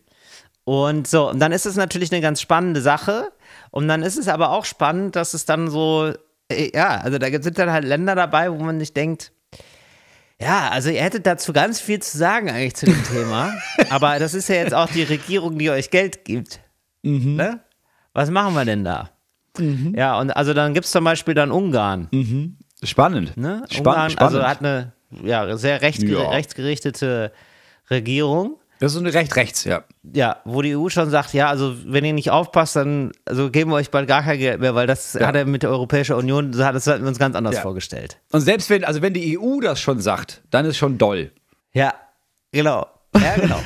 Und so, und dann ist es natürlich eine ganz spannende Sache. Und dann ist es aber auch spannend, dass es dann so, äh, ja, also da sind dann halt Länder dabei, wo man nicht denkt, ja, also ihr hättet dazu ganz viel zu sagen eigentlich zu dem Thema. <laughs> Aber das ist ja jetzt auch die Regierung, die euch Geld gibt. Mhm. Ne? Was machen wir denn da? Mhm. Ja, und also dann gibt es zum Beispiel dann Ungarn. Mhm. Spannend. Ne? Span Ungarn, also hat eine ja, sehr rechtsger ja. rechtsgerichtete Regierung. Das ist so recht rechts, ja. Ja, wo die EU schon sagt, ja, also wenn ihr nicht aufpasst, dann also geben wir euch bald gar kein Geld mehr, weil das ja. hat er mit der Europäischen Union, das hatten wir uns ganz anders ja. vorgestellt. Und selbst wenn, also wenn die EU das schon sagt, dann ist schon doll. Ja, genau. Ja, genau.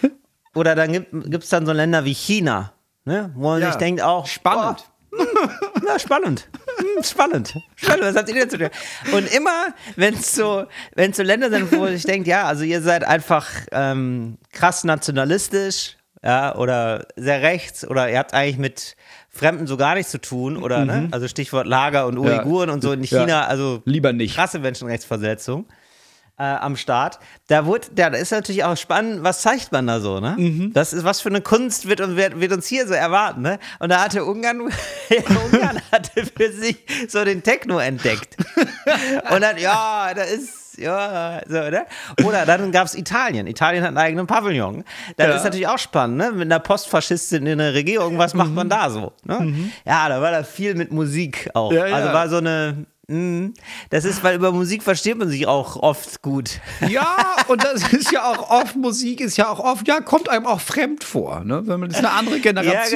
<laughs> Oder dann gibt es dann so Länder wie China, ne? wo man ja. sich denkt auch. Spannend. Oh, na, spannend hm, spannend. Spannend, was habt ihr denn zu tun? Und immer, wenn es so, wenn's so Länder sind, wo ich denke, ja, also ihr seid einfach ähm, krass nationalistisch ja, oder sehr rechts oder ihr habt eigentlich mit Fremden so gar nichts zu tun oder, ne? mhm. ne? Also Stichwort Lager und Uiguren ja. und so in China, also lieber nicht. krasse Menschenrechtsversetzung äh, am Start. Da wurde, da ist natürlich auch spannend, was zeigt man da so, ne? Mhm. Das ist, was für eine Kunst wird, wird, wird uns hier so erwarten, ne? Und da hatte Ungarn, <laughs> Ungarn <laughs> hatte für sich so den Techno entdeckt. <laughs> Und dann, ja, da ist ja, so, oder? Ne? Oder dann gab es Italien. Italien hat einen eigenen Pavillon. Das ja. ist natürlich auch spannend, ne? Mit einer Postfaschistin in der Regierung, was macht mhm. man da so? Ne? Mhm. Ja, da war da viel mit Musik auch. Ja, also ja. war so eine Mhm. Das ist, weil über Musik versteht man sich auch oft gut. <laughs> Ja, und das ist ja auch oft, Musik ist ja auch oft, ja, kommt einem auch fremd vor, ne? Wenn man ist eine andere Generation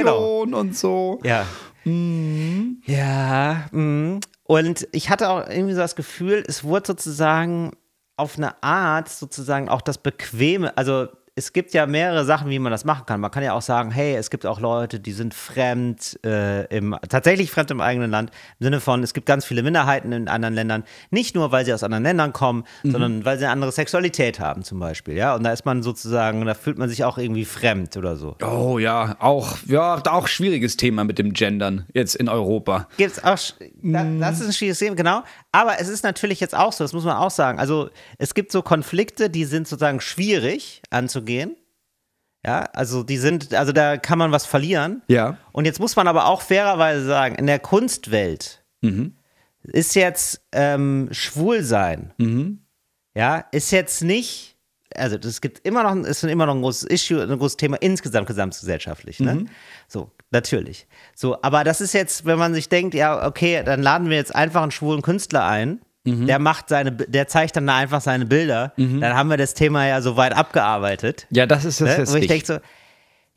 <laughs> ja, genau. und so. Ja. Mhm. Ja. Mhm. Und ich hatte auch irgendwie so das Gefühl, es wurde sozusagen auf eine Art sozusagen auch das Bequeme, also es gibt ja mehrere Sachen, wie man das machen kann. Man kann ja auch sagen, hey, es gibt auch Leute, die sind fremd, äh, im, tatsächlich fremd im eigenen Land. Im Sinne von, es gibt ganz viele Minderheiten in anderen Ländern. Nicht nur, weil sie aus anderen Ländern kommen, mhm. sondern weil sie eine andere Sexualität haben zum Beispiel. Ja? Und da ist man sozusagen, da fühlt man sich auch irgendwie fremd oder so. Oh ja, auch, ja, auch schwieriges Thema mit dem Gendern jetzt in Europa. Gibt's auch, das, mhm. das ist ein schwieriges Thema, genau. Aber es ist natürlich jetzt auch so, das muss man auch sagen. Also es gibt so Konflikte, die sind sozusagen schwierig anzugehen. Ja, also die sind, also da kann man was verlieren. Ja. Und jetzt muss man aber auch fairerweise sagen, in der Kunstwelt mhm. ist jetzt ähm, Schwulsein, mhm. ja, ist jetzt nicht, also das gibt immer noch, ist immer noch ein großes Issue, ein großes Thema insgesamt gesamtgesellschaftlich. Ne? Mhm. So, Natürlich. So, aber das ist jetzt, wenn man sich denkt, ja, okay, dann laden wir jetzt einfach einen schwulen Künstler ein. Mhm. Der macht seine, der zeigt dann da einfach seine Bilder. Mhm. Dann haben wir das Thema ja so weit abgearbeitet. Ja, das ist das ne? Wo ich denke so,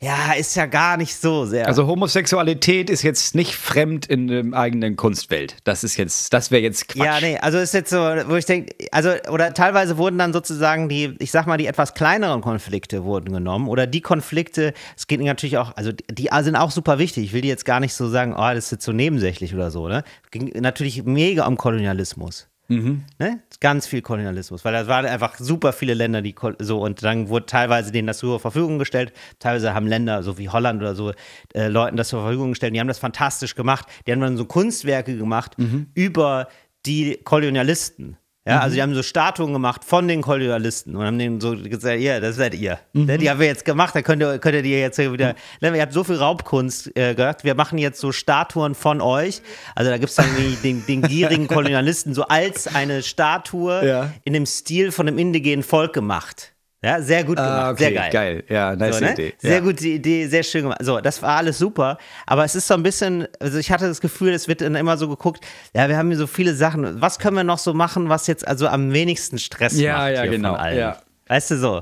ja, ist ja gar nicht so sehr. Also Homosexualität ist jetzt nicht fremd in der eigenen Kunstwelt. Das ist jetzt, das wäre jetzt Quatsch. Ja, nee, also ist jetzt so, wo ich denke, also, oder teilweise wurden dann sozusagen die, ich sag mal, die etwas kleineren Konflikte wurden genommen. Oder die Konflikte, es geht natürlich auch, also die sind auch super wichtig. Ich will die jetzt gar nicht so sagen, oh, das ist jetzt so nebensächlich oder so, ne? Ging natürlich mega um Kolonialismus. Mhm. Ne? Ganz viel Kolonialismus, weil da waren einfach super viele Länder, die so und dann wurde teilweise denen das zur Verfügung gestellt. Teilweise haben Länder, so wie Holland oder so, äh, Leuten das zur Verfügung gestellt. Die haben das fantastisch gemacht. Die haben dann so Kunstwerke gemacht mhm. über die Kolonialisten. Ja, also mhm. also die haben so Statuen gemacht von den Kolonialisten und haben denen so gesagt, ihr, das seid ihr. Ne, mhm. Die haben wir jetzt gemacht, da könnt ihr, könnt ihr die jetzt wieder. Mhm. Ne, ihr habt so viel Raubkunst äh, gehabt, wir machen jetzt so Statuen von euch. Also da gibt es dann den, den, gierigen Kolonialisten so als eine Statue ja. in dem Stil von einem indigenen Volk gemacht. Ja, sehr gut gemacht, ah, okay, sehr geil. Geil, ja, nice so, ne? Idee. Sehr ja. gute Idee, sehr schön gemacht. So, das war alles super, aber es ist so ein bisschen, also ich hatte das Gefühl, es wird dann immer so geguckt, ja, wir haben hier so viele Sachen, was können wir noch so machen, was jetzt also am wenigsten Stress ja, macht ja, hier genau, von allen. Ja. Weißt du so?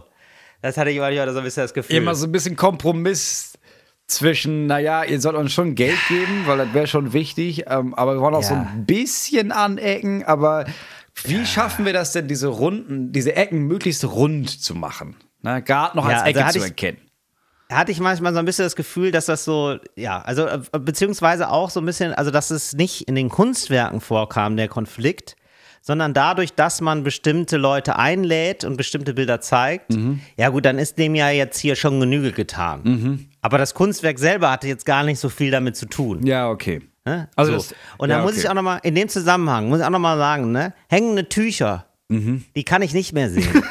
Das hatte ich immer so ein bisschen das Gefühl. Immer so ein bisschen Kompromiss zwischen, naja, ihr sollt uns schon Geld geben, weil das wäre schon wichtig, ähm, aber wir wollen auch so ein bisschen anecken, aber wie ja. schaffen wir das denn, diese Runden, diese Ecken möglichst rund zu machen? Ne? Gerade noch als ja, Ecke also zu erkennen hatte ich manchmal so ein bisschen das Gefühl, dass das so, ja, also äh, beziehungsweise auch so ein bisschen, also dass es nicht in den Kunstwerken vorkam, der Konflikt, sondern dadurch, dass man bestimmte Leute einlädt und bestimmte Bilder zeigt, mhm. ja gut, dann ist dem ja jetzt hier schon Genüge getan. Mhm. Aber das Kunstwerk selber hatte jetzt gar nicht so viel damit zu tun. Ja, okay. Ne? Also so. das, und da ja, muss okay. ich auch nochmal, in dem Zusammenhang, muss ich auch nochmal sagen, ne? hängende Tücher, mhm. die kann ich nicht mehr sehen.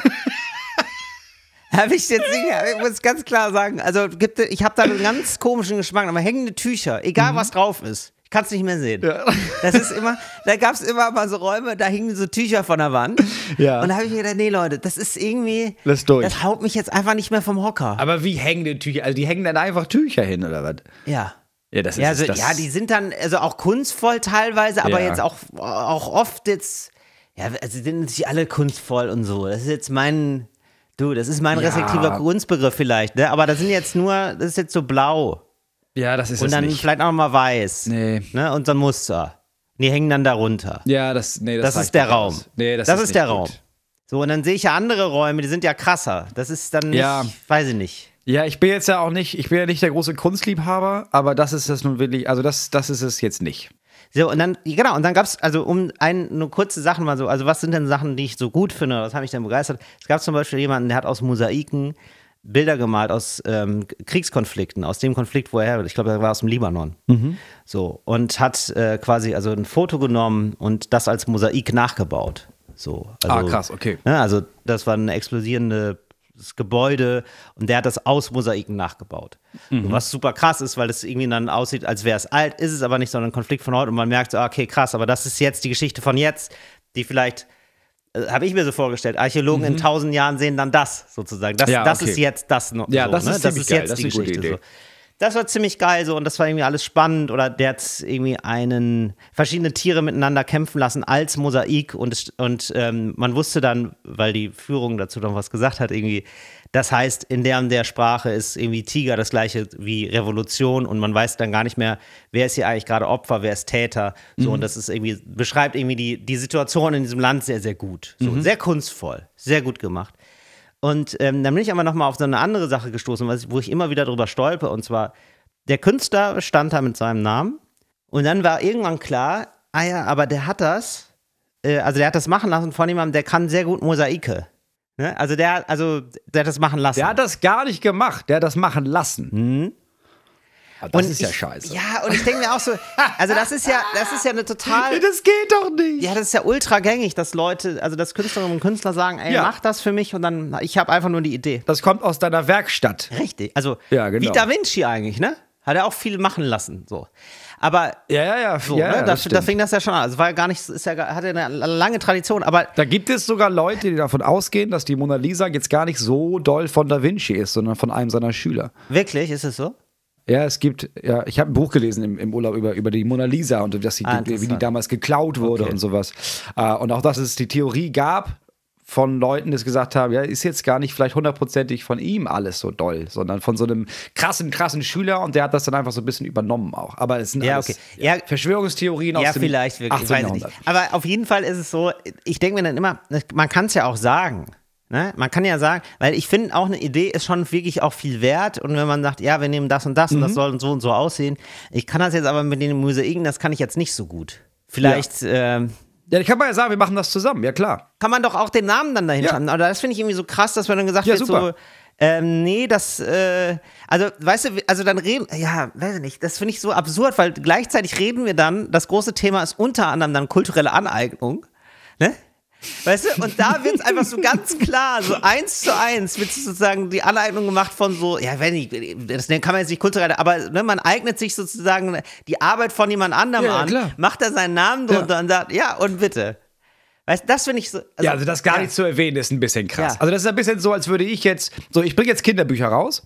<laughs> habe ich jetzt nicht, ich muss ganz klar sagen. Also gibt, ich habe da einen ganz komischen Geschmack, aber hängende Tücher, egal mhm. was drauf ist, ich kann es nicht mehr sehen. Ja. Das ist immer, da gab es immer mal so Räume, da hingen so Tücher von der Wand. Ja. Und da habe ich mir gedacht, nee Leute, das ist irgendwie, das, durch. das haut mich jetzt einfach nicht mehr vom Hocker. Aber wie hängende Tücher? Also die hängen dann einfach Tücher hin oder was? Ja. Ja, das ist, also, ja, also, das ja, die sind dann also auch kunstvoll teilweise, aber ja. jetzt auch, auch oft jetzt, ja, also sind nicht alle kunstvoll und so. Das ist jetzt mein, du, das ist mein ja. restriktiver Kunstbegriff vielleicht, ne? Aber das sind jetzt nur, das ist jetzt so blau. Ja, das ist Und dann nicht. vielleicht auch mal weiß. Nee. Ne? Und so ein Muster. Die hängen dann darunter. Ja, das, nee, das, das ist der Raum. Aus. Nee, das, das ist, ist der gut. Raum. So, und dann sehe ich ja andere Räume, die sind ja krasser. Das ist dann nicht, ja. weiß ich nicht. Ja, ich bin jetzt ja auch nicht, ich bin ja nicht der große Kunstliebhaber, aber das ist das nun wirklich, also das, das ist es jetzt nicht. So, und dann, genau, und dann gab es, also um ein, nur kurze Sachen mal so, also was sind denn Sachen, die ich so gut finde, was habe mich denn begeistert? Es gab zum Beispiel jemanden, der hat aus Mosaiken Bilder gemalt aus ähm, Kriegskonflikten, aus dem Konflikt, wo er, ich glaube, er war aus dem Libanon. Mhm. So, und hat äh, quasi also ein Foto genommen und das als Mosaik nachgebaut. So, ah, also, ah, krass, okay. Ne, also, das war eine explosierende das Gebäude und der hat das aus Mosaiken nachgebaut. Mhm. Was super krass ist, weil es irgendwie dann aussieht, als wäre es alt, ist es aber nicht, sondern ein Konflikt von heute und man merkt so, ah, okay, krass, aber das ist jetzt die Geschichte von jetzt, die vielleicht äh, habe ich mir so vorgestellt. Archäologen mhm. in tausend Jahren sehen dann das sozusagen. Das, ja, das ist jetzt das noch. Ja, so, das, ne? ist das ist geil. jetzt das ist die Geschichte. So das war ziemlich geil so und das war irgendwie alles spannend oder der hat irgendwie einen verschiedene Tiere miteinander kämpfen lassen als Mosaik und und ähm, man wusste dann, weil die Führung dazu noch was gesagt hat irgendwie, das heißt in der und der Sprache ist irgendwie Tiger das gleiche wie Revolution und man weiß dann gar nicht mehr, wer ist hier eigentlich gerade Opfer, wer ist Täter so mhm. und das ist irgendwie beschreibt irgendwie die die Situation in diesem Land sehr sehr gut, so mhm. sehr kunstvoll, sehr gut gemacht. Und ähm, dann bin ich aber nochmal auf so eine andere Sache gestoßen, ich, wo ich immer wieder drüber stolpe. Und zwar, der Künstler stand da mit seinem Namen. Und dann war irgendwann klar, ah ja, aber der hat das, äh, also der hat das machen lassen von jemandem, der kann sehr gut Mosaike. Ne? Also der, also der hat das machen lassen. Der hat das gar nicht gemacht, der hat das machen lassen. Mhm das und ist ja ich, scheiße. Ja, und ich denke mir auch so, also das ist ja, das ist ja eine total. <laughs> Das geht doch nicht. Ja, das ist ja ultra gängig, dass Leute, also dass Künstlerinnen und Künstler sagen, ey, ja. mach das für mich und dann, ich habe einfach nur die Idee. Das kommt aus deiner Werkstatt. Richtig. Also ja, genau. wie Da Vinci eigentlich, ne? Hat er auch viel machen lassen, so. Aber ja, ja, ja, so, ja, ne? ja da, da, fing das ja schon an. Also war ja gar nicht, ist ja, hatte eine lange Tradition. Aber da gibt es sogar Leute, die davon ausgehen, dass die Mona Lisa jetzt gar nicht so doll von Da Vinci ist, sondern von einem seiner Schüler. Wirklich, ist es so? Ja, es gibt, ja, ich habe ein Buch gelesen im, im, Urlaub über, über die Mona Lisa und dass ah, die, ah, wie die damals geklaut wurde okay. und sowas. Äh, und auch, dass es die Theorie gab von Leuten, die gesagt haben, ja, ist jetzt gar nicht vielleicht hundertprozentig von ihm alles so doll, sondern von so einem krassen, krassen Schüler und der hat das dann einfach so ein bisschen übernommen auch. Aber es sind ja, alles, okay. ja, Verschwörungstheorien aus ja, dem vielleicht, wirklich, 18. Jahrhundert. Aber auf jeden Fall ist es so, ich denke mir dann immer, man kann es ja auch sagen. Ne? Man kann ja sagen, weil ich finde auch eine Idee ist schon wirklich auch viel wert und wenn man sagt, ja, wir nehmen das und das mhm. und das mhm. soll so und so aussehen, ich kann das jetzt aber mit den Museen, das kann ich jetzt nicht so gut. Vielleicht. Ja. Ähm, ja, ich kann mal ja sagen, wir machen das zusammen, ja klar. Kann man doch auch den Namen dann dahin ja. schreiben. Aber das finde ich irgendwie so krass, dass man dann gesagt ja, wird, super. so, ähm, nee, das, äh, also, weißt du, also dann reden, ja, weiß ich nicht, das finde ich so absurd, weil gleichzeitig reden wir dann, das große Thema ist unter anderem dann kulturelle Aneignung, ne? Weißt du, und da wird es einfach so ganz klar, so eins zu eins wird sozusagen die Aneignung gemacht von so, ja, wenn ich, das ne, kann man jetzt nicht kulturell, aber ne, man eignet sich sozusagen die Arbeit von jemand anderem ja, an, klar. macht da seinen Namen drunter ja. und sagt, ja, und bitte. Weißt du, das finde ich so. Also, ja, also das gar ja. nicht zu erwähnen ist ein bisschen krass. Also das ist ein bisschen so, als würde ich jetzt, so, ich bringe jetzt Kinderbücher raus.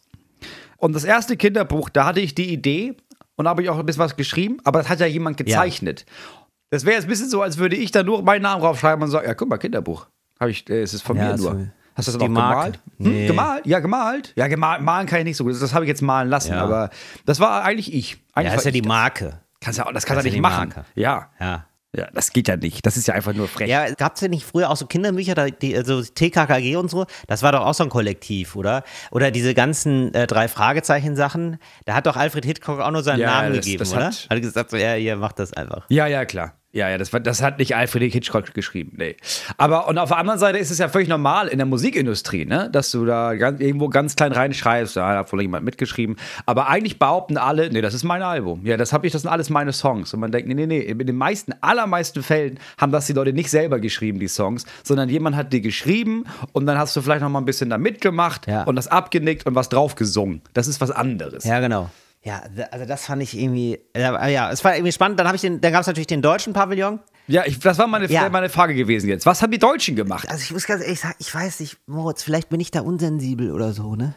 Und das erste Kinderbuch, da hatte ich die Idee und da habe ich auch ein bisschen was geschrieben, aber das hat ja jemand gezeichnet. Ja. Das wäre jetzt ein bisschen so, als würde ich da nur meinen Namen draufschreiben und sagen: Ja, guck mal, Kinderbuch. Hab ich, äh, es ist von ja, mir nur. Hast du das auch gemalt? Hm? Nee. Gemalt? Ja, gemalt. Ja, gemalt. Malen kann ich nicht so gut. Das habe ich jetzt malen lassen. Ja. Aber das war eigentlich ich. Eigentlich ja, das ist ja die das. Marke. Kannst ja, das kannst du ja nicht machen. Marke. Ja. ja. Ja, das geht ja nicht. Das ist ja einfach nur frech. Ja, gab es denn nicht früher auch so Kinderbücher, die, also TKKG und so? Das war doch auch so ein Kollektiv, oder? Oder diese ganzen äh, drei Fragezeichen-Sachen. Da hat doch Alfred Hitchcock auch nur seinen ja, Namen das, gegeben, das oder? Hat, hat gesagt, so, ja, ihr macht das einfach. Ja, ja, klar. Ja, ja, das, das hat nicht Alfred Hitchcock geschrieben, nee. Aber und auf der anderen Seite ist es ja völlig normal in der Musikindustrie, ne? dass du da ganz, irgendwo ganz klein reinschreibst, da hat wohl jemand mitgeschrieben. Aber eigentlich behaupten alle, nee, das ist mein Album. Ja, das habe ich, das sind alles meine Songs. Und man denkt, nee, nee, nee, in den meisten, allermeisten Fällen haben das die Leute nicht selber geschrieben, die Songs, sondern jemand hat die geschrieben und dann hast du vielleicht noch mal ein bisschen da mitgemacht ja. und das abgenickt und was drauf gesungen. Das ist was anderes. Ja, genau. Ja, also das fand ich irgendwie, äh, ja, es war irgendwie spannend. Dann, dann gab es natürlich den deutschen Pavillon. Ja, ich, das war meine, ja. meine Frage gewesen jetzt. Was haben die Deutschen gemacht? Also ich muss ganz ehrlich sagen, ich weiß nicht, Moritz, vielleicht bin ich da unsensibel oder so, ne?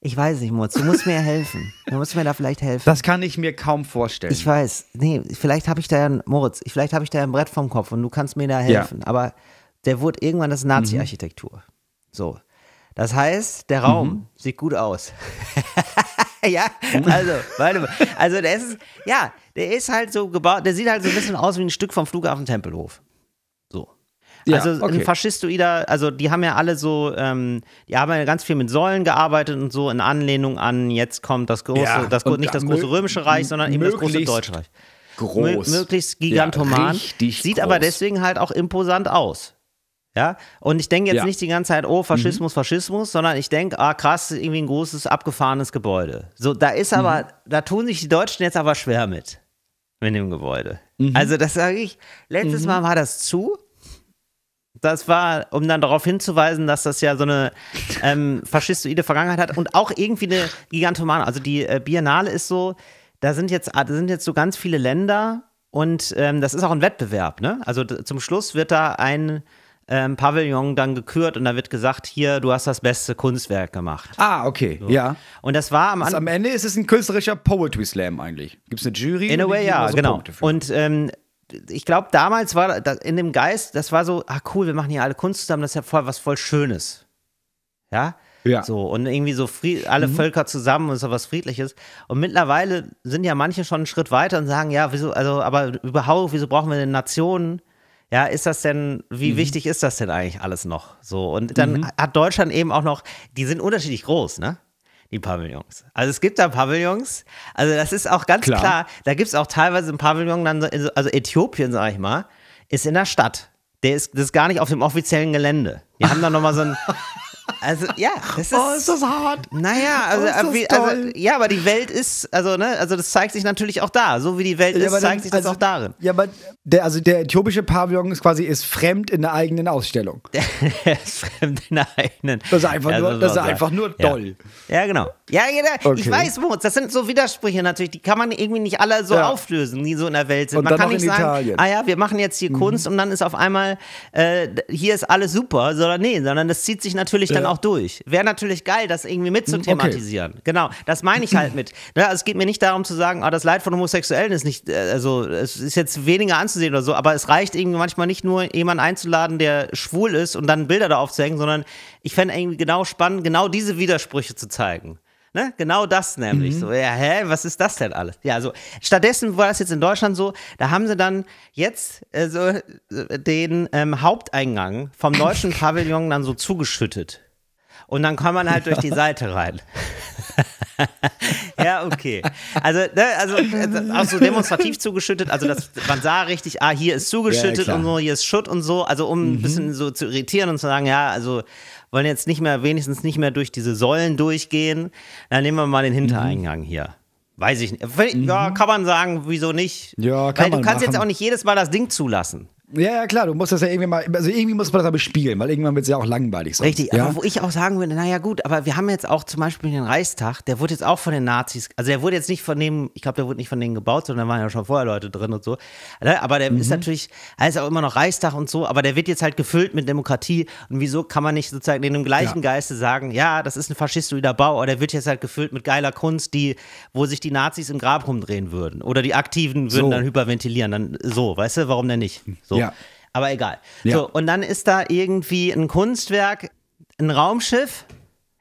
Ich weiß nicht, Moritz, du musst mir helfen. Du musst mir da vielleicht helfen. Das kann ich mir kaum vorstellen. Ich weiß, nee, vielleicht habe ich da ja, Moritz, vielleicht habe ich da ein Brett vom Kopf und du kannst mir da helfen. Ja. Aber der wurde irgendwann das Nazi-Architektur. Mhm. So. Das heißt, der Raum mhm. sieht gut aus. <laughs> <laughs> ja, also, warte mal. Also, der ist, ja, der ist halt so gebaut, der sieht halt so ein bisschen aus wie ein Stück vom Flughafen Tempelhof. So. Also ja, okay. ein faschistoider, also die haben ja alle so, ähm, die haben ja ganz viel mit Säulen gearbeitet und so in Anlehnung an, jetzt kommt das große, ja, das, nicht das große römische Reich, sondern eben das große Deutsche Reich. Groß. M möglichst gigantoman. Ja, Sieht groß. aber deswegen halt auch imposant aus. Ja, und ich denke jetzt ja. nicht die ganze Zeit, oh, Faschismus, mhm. Faschismus, sondern ich denke, ah, krass, irgendwie ein großes, abgefahrenes Gebäude. So, da ist aber, mhm. da tun sich die Deutschen jetzt aber schwer mit. Mit dem Gebäude. Mhm. Also, das sage ich, letztes mhm. Mal war das zu. Das war, um dann darauf hinzuweisen, dass das ja so eine ähm, faschistoide Vergangenheit hat und auch irgendwie eine gigantomane. Also, die äh, Biennale ist so, da sind jetzt, da sind jetzt so ganz viele Länder und ähm, das ist auch ein Wettbewerb, ne? Also, zum Schluss wird da ein ähm, Pavillon dann gekürt und da wird gesagt, hier, du hast das beste Kunstwerk gemacht. Ah, okay, so. ja. Und das war am, also am Ende ist es ein künstlerischer Poetry Slam eigentlich. Gibt es eine Jury? In a way, ja, also genau. Und ähm, ich glaube, damals war das in dem Geist, das war so, ah cool, wir machen hier alle Kunst zusammen, das ist ja voll was voll Schönes. Ja? Ja. So, und irgendwie so alle mhm. Völker zusammen und so was Friedliches. Und mittlerweile sind ja manche schon einen Schritt weiter und sagen, ja, wieso, also, aber überhaupt, wieso brauchen wir denn Nationen? ja, ist das denn, wie mhm. wichtig ist das denn eigentlich alles noch? So, und dann mhm. hat Deutschland eben auch noch, die sind unterschiedlich groß, ne? Die Pavillons. Also es gibt da Pavillons, also das ist auch ganz klar, klar da gibt es auch teilweise ein Pavillon, dann, also Äthiopien, sag ich mal, ist in der Stadt. Der ist, das ist gar nicht auf dem offiziellen Gelände. Die haben da nochmal so ein, <laughs> Also ja, das oh, ist, oh, ist das hart. Naja, oh, also, oh, wie, also, ja, aber die Welt ist, also ne, also das zeigt sich natürlich auch da, so wie die Welt ja, ist, zeigt sich das also, auch darin. Ja, aber der, also der äthiopische Pavillon ist quasi ist fremd in der eigenen Ausstellung. Der <laughs> ist fremd in der eigenen. Das ist einfach ja, nur, das ist einfach nur ja. doll. Ja, genau. Ja, ja okay. ich weiß, Moritz, das sind so Widersprüche natürlich, die kann man irgendwie nicht alle so auflösen, die so in der Welt sind. Und man kann nicht sagen, Italien. ah ja, wir machen jetzt hier mhm. Kunst und dann ist auf einmal äh, hier ist alles super, sondern nee, sondern das zieht sich natürlich dann auch durch. Wäre natürlich geil, das irgendwie mitzuthematisieren. Okay. Genau, das meine ich halt mit. Ne, also es geht mir nicht darum zu sagen, oh, das Leid von Homosexuellen ist nicht, äh, also es ist jetzt weniger anzusehen oder so, aber es reicht irgendwie manchmal nicht nur, jemanden einzuladen, der schwul ist und dann Bilder da aufzuhängen, sondern ich fände irgendwie genau spannend, genau diese Widersprüche zu zeigen. Ne? Genau das nämlich. Mhm. So, ja, hä, was ist das denn alles? Ja, so. Also stattdessen war das jetzt in Deutschland so, da haben sie dann jetzt äh, so, den ähm, Haupteingang vom deutschen <laughs> Pavillon dann so zugeschüttet. Und dann kann man halt durch die Seite rein. ja, okay. Also, ne, also, auch so demonstrativ zugeschüttet, also das, man sah richtig, ah, hier ist zugeschüttet ja, und so, hier ist Schutt und so, also um mhm. ein bisschen so zu irritieren und zu sagen, ja, also wollen jetzt nicht mehr, wenigstens nicht mehr durch diese Säulen durchgehen, dann nehmen wir mal den Hintereingang mhm. hier. Weiß ich nicht. Ja, mhm. kann man sagen, wieso nicht? Ja, kann Weil man du kannst machen. jetzt auch nicht jedes Mal das Ding zulassen. Ja, ja, klar, du musst das ja irgendwie mal, also irgendwie muss man das aber spielen, weil irgendwann wird es ja auch langweilig sein. Richtig, ja? aber wo ich auch sagen würde, naja gut, aber wir haben jetzt auch zum Beispiel den Reichstag, der wurde jetzt auch von den Nazis, also der wurde jetzt nicht von dem, ich glaube, der wurde nicht von denen gebaut, sondern da waren ja schon vorher Leute drin und so. Ne? Aber der mhm. ist natürlich, heißt auch immer noch Reichstag und so, aber der wird jetzt halt gefüllt mit Demokratie. Und wieso kann man nicht sozusagen in dem gleichen ja. Geiste sagen, ja, das ist ein faschistoider Bau, aber der wird jetzt halt gefüllt mit geiler Kunst, die, wo sich die Nazis im Grab rumdrehen würden. Oder die Aktiven würden so. dann hyperventilieren. Dann so, weißt du, warum denn nicht? So. Ja. Aber egal. Ja. So, und dann ist da irgendwie ein Kunstwerk, ein Raumschiff.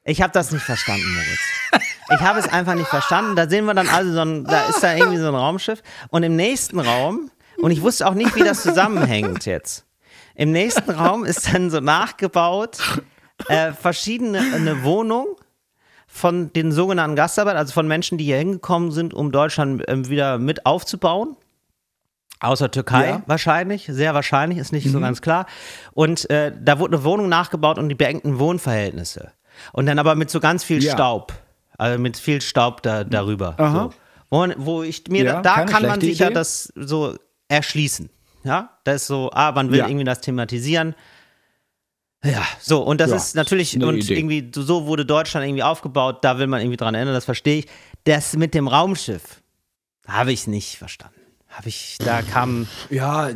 Ich habe das nicht verstanden, Moritz. <laughs> Ich habe es einfach nicht verstanden. Da sehen wir dann also so ein, da ist da irgendwie so ein Raumschiff. Und im nächsten Raum, und ich wusste auch nicht, wie das zusammenhängt jetzt. Im nächsten Raum ist dann so nachgebaut äh, verschiedene eine Wohnung von den sogenannten Gastarbeitern, also von Menschen, die hier hingekommen sind, um Deutschland äh, wieder mit aufzubauen. Außer Türkei ja. wahrscheinlich, sehr wahrscheinlich, ist nicht mhm. so ganz klar. Und äh, da wurde eine Wohnung nachgebaut und die beengten Wohnverhältnisse. Und dann aber mit so ganz viel ja. Staub. Also mit viel Staub da, darüber. So. Und wo ich mir, ja, da, kann man sich Idee. ja das so erschließen. Ja, das ist so, ah, man will irgendwie das thematisieren. Ja, so, und das ist natürlich, und Idee. irgendwie, so wurde Deutschland irgendwie aufgebaut, da will man irgendwie dran ändern, das verstehe ich. Das mit dem Raumschiff habe ich nicht verstanden habe ich, da kam. Ja.